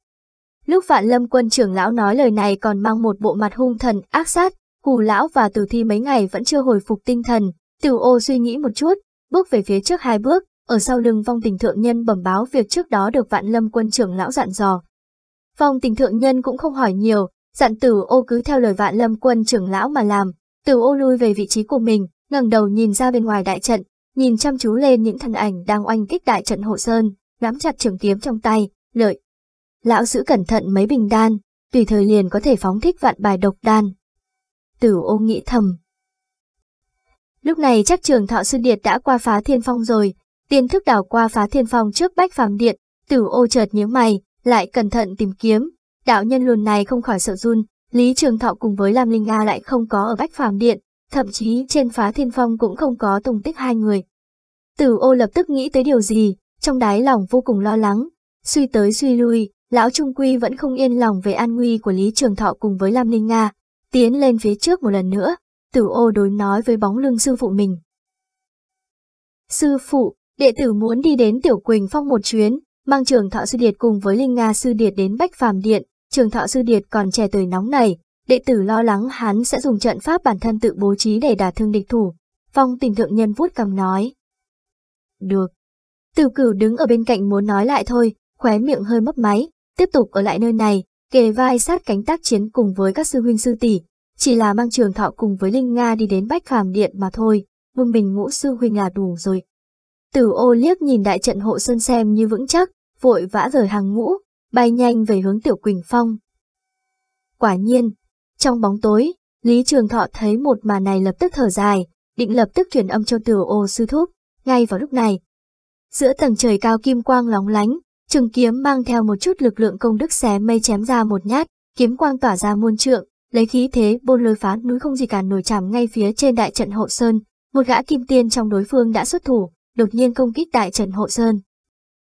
Lúc vạn lâm quân trưởng lão nói lời này còn mang một bộ mặt hung thần, ác sát, hù lão và tử thi mấy ngày vẫn chưa hồi phục tinh thần, tử ô suy nghĩ một chút, bước về phía trước hai bước, ở sau lưng vong tình thượng nhân bẩm báo việc trước đó được vạn lâm quân trưởng lão dặn dò. Vong tình thượng nhân cũng không hỏi nhiều, dặn tử ô cứ theo lời vạn lâm quân trưởng lão mà làm. Tử ô lui về vị trí của mình, ngẩng đầu nhìn ra bên ngoài đại trận, nhìn chăm chú lên những thân ảnh đang oanh kích đại trận hộ sơn, nắm chặt trường kiếm trong tay, lợi. Lão giữ cẩn thận mấy bình đan, tùy thời liền có thể phóng thích vạn bài độc đan. Tử ô nghĩ thầm. Lúc này chắc trường thọ sư điệt đã qua phá thiên phong rồi, Tiên thức đảo qua phá thiên phong trước bách phàm điện, tử ô chợt nhíu mày, lại cẩn thận tìm kiếm. Đạo nhân luồn này không khỏi sợ run, Lý Trường Thọ cùng với Lam Linh A lại không có ở bách phàm điện, thậm chí trên phá thiên phong cũng không có tung tích hai người. Tử ô lập tức nghĩ tới điều gì, trong đáy lòng vô cùng lo lắng, suy tới suy lui, lão Trung Quy vẫn không yên lòng về an nguy của Lý Trường Thọ cùng với Lam Linh Nga, tiến lên phía trước một lần nữa, tử ô đối nói với bóng lưng sư phụ mình. Sư phụ, Đệ tử muốn đi đến Tiểu Quỳnh Phong một chuyến, mang trường thọ sư điệt cùng với Linh Nga sư điệt đến Bách Phàm Điện, trường thọ sư điệt còn trẻ tuổi nóng này, đệ tử lo lắng hắn sẽ dùng trận pháp bản thân tự bố trí để đả thương địch thủ. Phong tình thượng nhân vuốt cầm nói. Được. Tiểu cửu đứng ở bên cạnh muốn nói lại thôi, khóe miệng hơi mấp máy, tiếp tục ở lại nơi này, kề vai sát cánh tác chiến cùng với các sư huynh sư tỷ, chỉ là mang trường thọ cùng với Linh Nga đi đến Bách Phàm Điện mà thôi, vương bình ngũ sư huynh là đủ rồi. Tử ô liếc nhìn đại trận hộ sơn xem như vững chắc, vội vã rời hàng ngũ, bay nhanh về hướng Tiểu Quỳnh Phong. Quả nhiên, trong bóng tối, Lý Trường Thọ thấy một màn này lập tức thở dài, định lập tức truyền âm cho Tử ô sư thúc, ngay vào lúc này. Giữa tầng trời cao kim quang lóng lánh, trường kiếm mang theo một chút lực lượng công đức xé mây chém ra một nhát, kiếm quang tỏa ra muôn trượng, lấy khí thế bôn lôi phá núi không gì cả nổi chạm ngay phía trên đại trận hộ sơn, một gã kim tiên trong đối phương đã xuất thủ, đột nhiên công kích đại trận hộ sơn.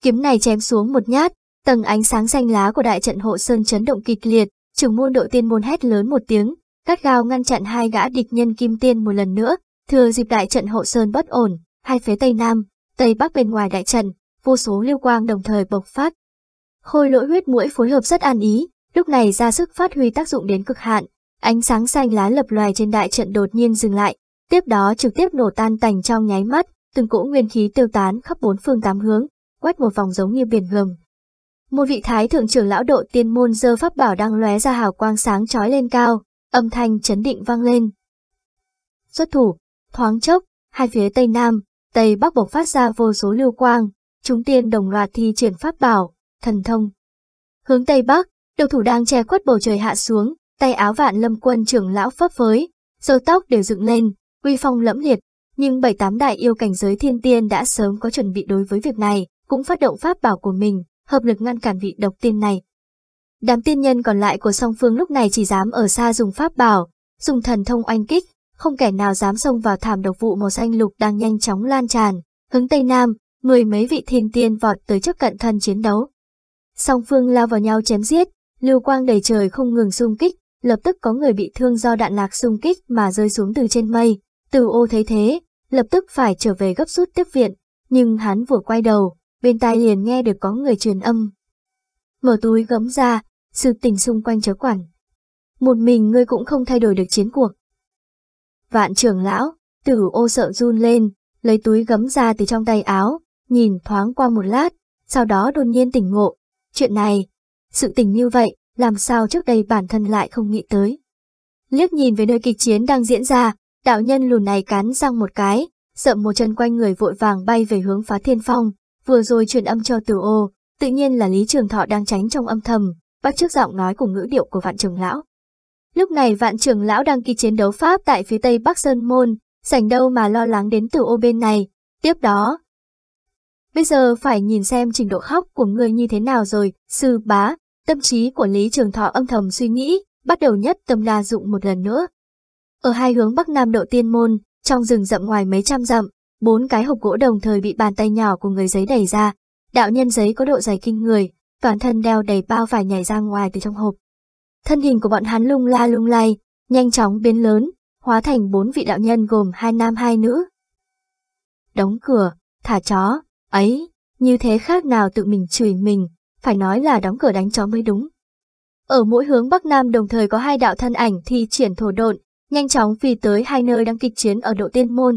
Kiếm này chém xuống một nhát, tầng ánh sáng xanh lá của đại trận hộ sơn chấn động kịch liệt, trưởng môn đội tiên môn hét lớn một tiếng, cắt gao ngăn chặn hai gã địch nhân kim tiên một lần nữa, thừa dịp đại trận hộ sơn bất ổn, hai phía tây nam, tây bắc bên ngoài đại trận, vô số lưu quang đồng thời bộc phát. Khôi lỗi huyết mũi phối hợp rất an ý, lúc này ra sức phát huy tác dụng đến cực hạn, ánh sáng xanh lá lập loài trên đại trận đột nhiên dừng lại, tiếp đó trực tiếp nổ tan tành trong nháy mắt, từng cỗ nguyên khí tiêu tán khắp bốn phương tám hướng, quét một vòng giống như biển gầm. Một vị thái thượng trưởng lão độ tiên môn dơ pháp bảo đang lóe ra hào quang sáng trói lên cao, âm thanh chấn định vang lên. Xuất thủ, thoáng chốc, hai phía tây nam, tây bắc bộc phát ra vô số lưu quang, chúng tiên đồng loạt thi triển pháp bảo, thần thông. Hướng tây bắc, đầu thủ đang che khuất bầu trời hạ xuống, tay áo vạn lâm quân trưởng lão phấp phới, dâu tóc đều dựng lên, uy phong lẫm liệt, nhưng bảy tám đại yêu cảnh giới thiên tiên đã sớm có chuẩn bị đối với việc này, cũng phát động pháp bảo của mình, hợp lực ngăn cản vị độc tiên này. Đám tiên nhân còn lại của song phương lúc này chỉ dám ở xa dùng pháp bảo, dùng thần thông oanh kích, không kẻ nào dám xông vào thảm độc vụ màu xanh lục đang nhanh chóng lan tràn, hướng Tây Nam, mười mấy vị thiên tiên vọt tới trước cận thân chiến đấu. Song phương lao vào nhau chém giết, lưu quang đầy trời không ngừng xung kích, lập tức có người bị thương do đạn lạc xung kích mà rơi xuống từ trên mây, từ ô thấy thế, lập tức phải trở về gấp rút tiếp viện, nhưng hắn vừa quay đầu, bên tai liền nghe được có người truyền âm. Mở túi gấm ra, sự tình xung quanh chớ quản. Một mình ngươi cũng không thay đổi được chiến cuộc. Vạn trưởng lão, tử ô sợ run lên, lấy túi gấm ra từ trong tay áo, nhìn thoáng qua một lát, sau đó đột nhiên tỉnh ngộ. Chuyện này, sự tình như vậy, làm sao trước đây bản thân lại không nghĩ tới. Liếc nhìn về nơi kịch chiến đang diễn ra, Đạo nhân lùn này cắn răng một cái, sậm một chân quanh người vội vàng bay về hướng phá thiên phong, vừa rồi truyền âm cho tử ô, tự nhiên là Lý Trường Thọ đang tránh trong âm thầm, bắt trước giọng nói cùng ngữ điệu của vạn trường lão. Lúc này vạn trường lão đang kỳ chiến đấu Pháp tại phía tây Bắc Sơn Môn, sảnh đâu mà lo lắng đến tử ô bên này, tiếp đó. Bây giờ phải nhìn xem trình độ khóc của người như thế nào rồi, sư bá, tâm trí của Lý Trường Thọ âm thầm suy nghĩ, bắt đầu nhất tâm la dụng một lần nữa, ở hai hướng Bắc Nam độ tiên môn, trong rừng rậm ngoài mấy trăm dặm, bốn cái hộp gỗ đồng thời bị bàn tay nhỏ của người giấy đẩy ra. Đạo nhân giấy có độ dày kinh người, toàn thân đeo đầy bao vải nhảy ra ngoài từ trong hộp. Thân hình của bọn hắn lung la lung lay, nhanh chóng biến lớn, hóa thành bốn vị đạo nhân gồm hai nam hai nữ. Đóng cửa, thả chó, ấy, như thế khác nào tự mình chửi mình, phải nói là đóng cửa đánh chó mới đúng. Ở mỗi hướng Bắc Nam đồng thời có hai đạo thân ảnh thi triển thổ độn, nhanh chóng phi tới hai nơi đang kịch chiến ở độ tiên môn,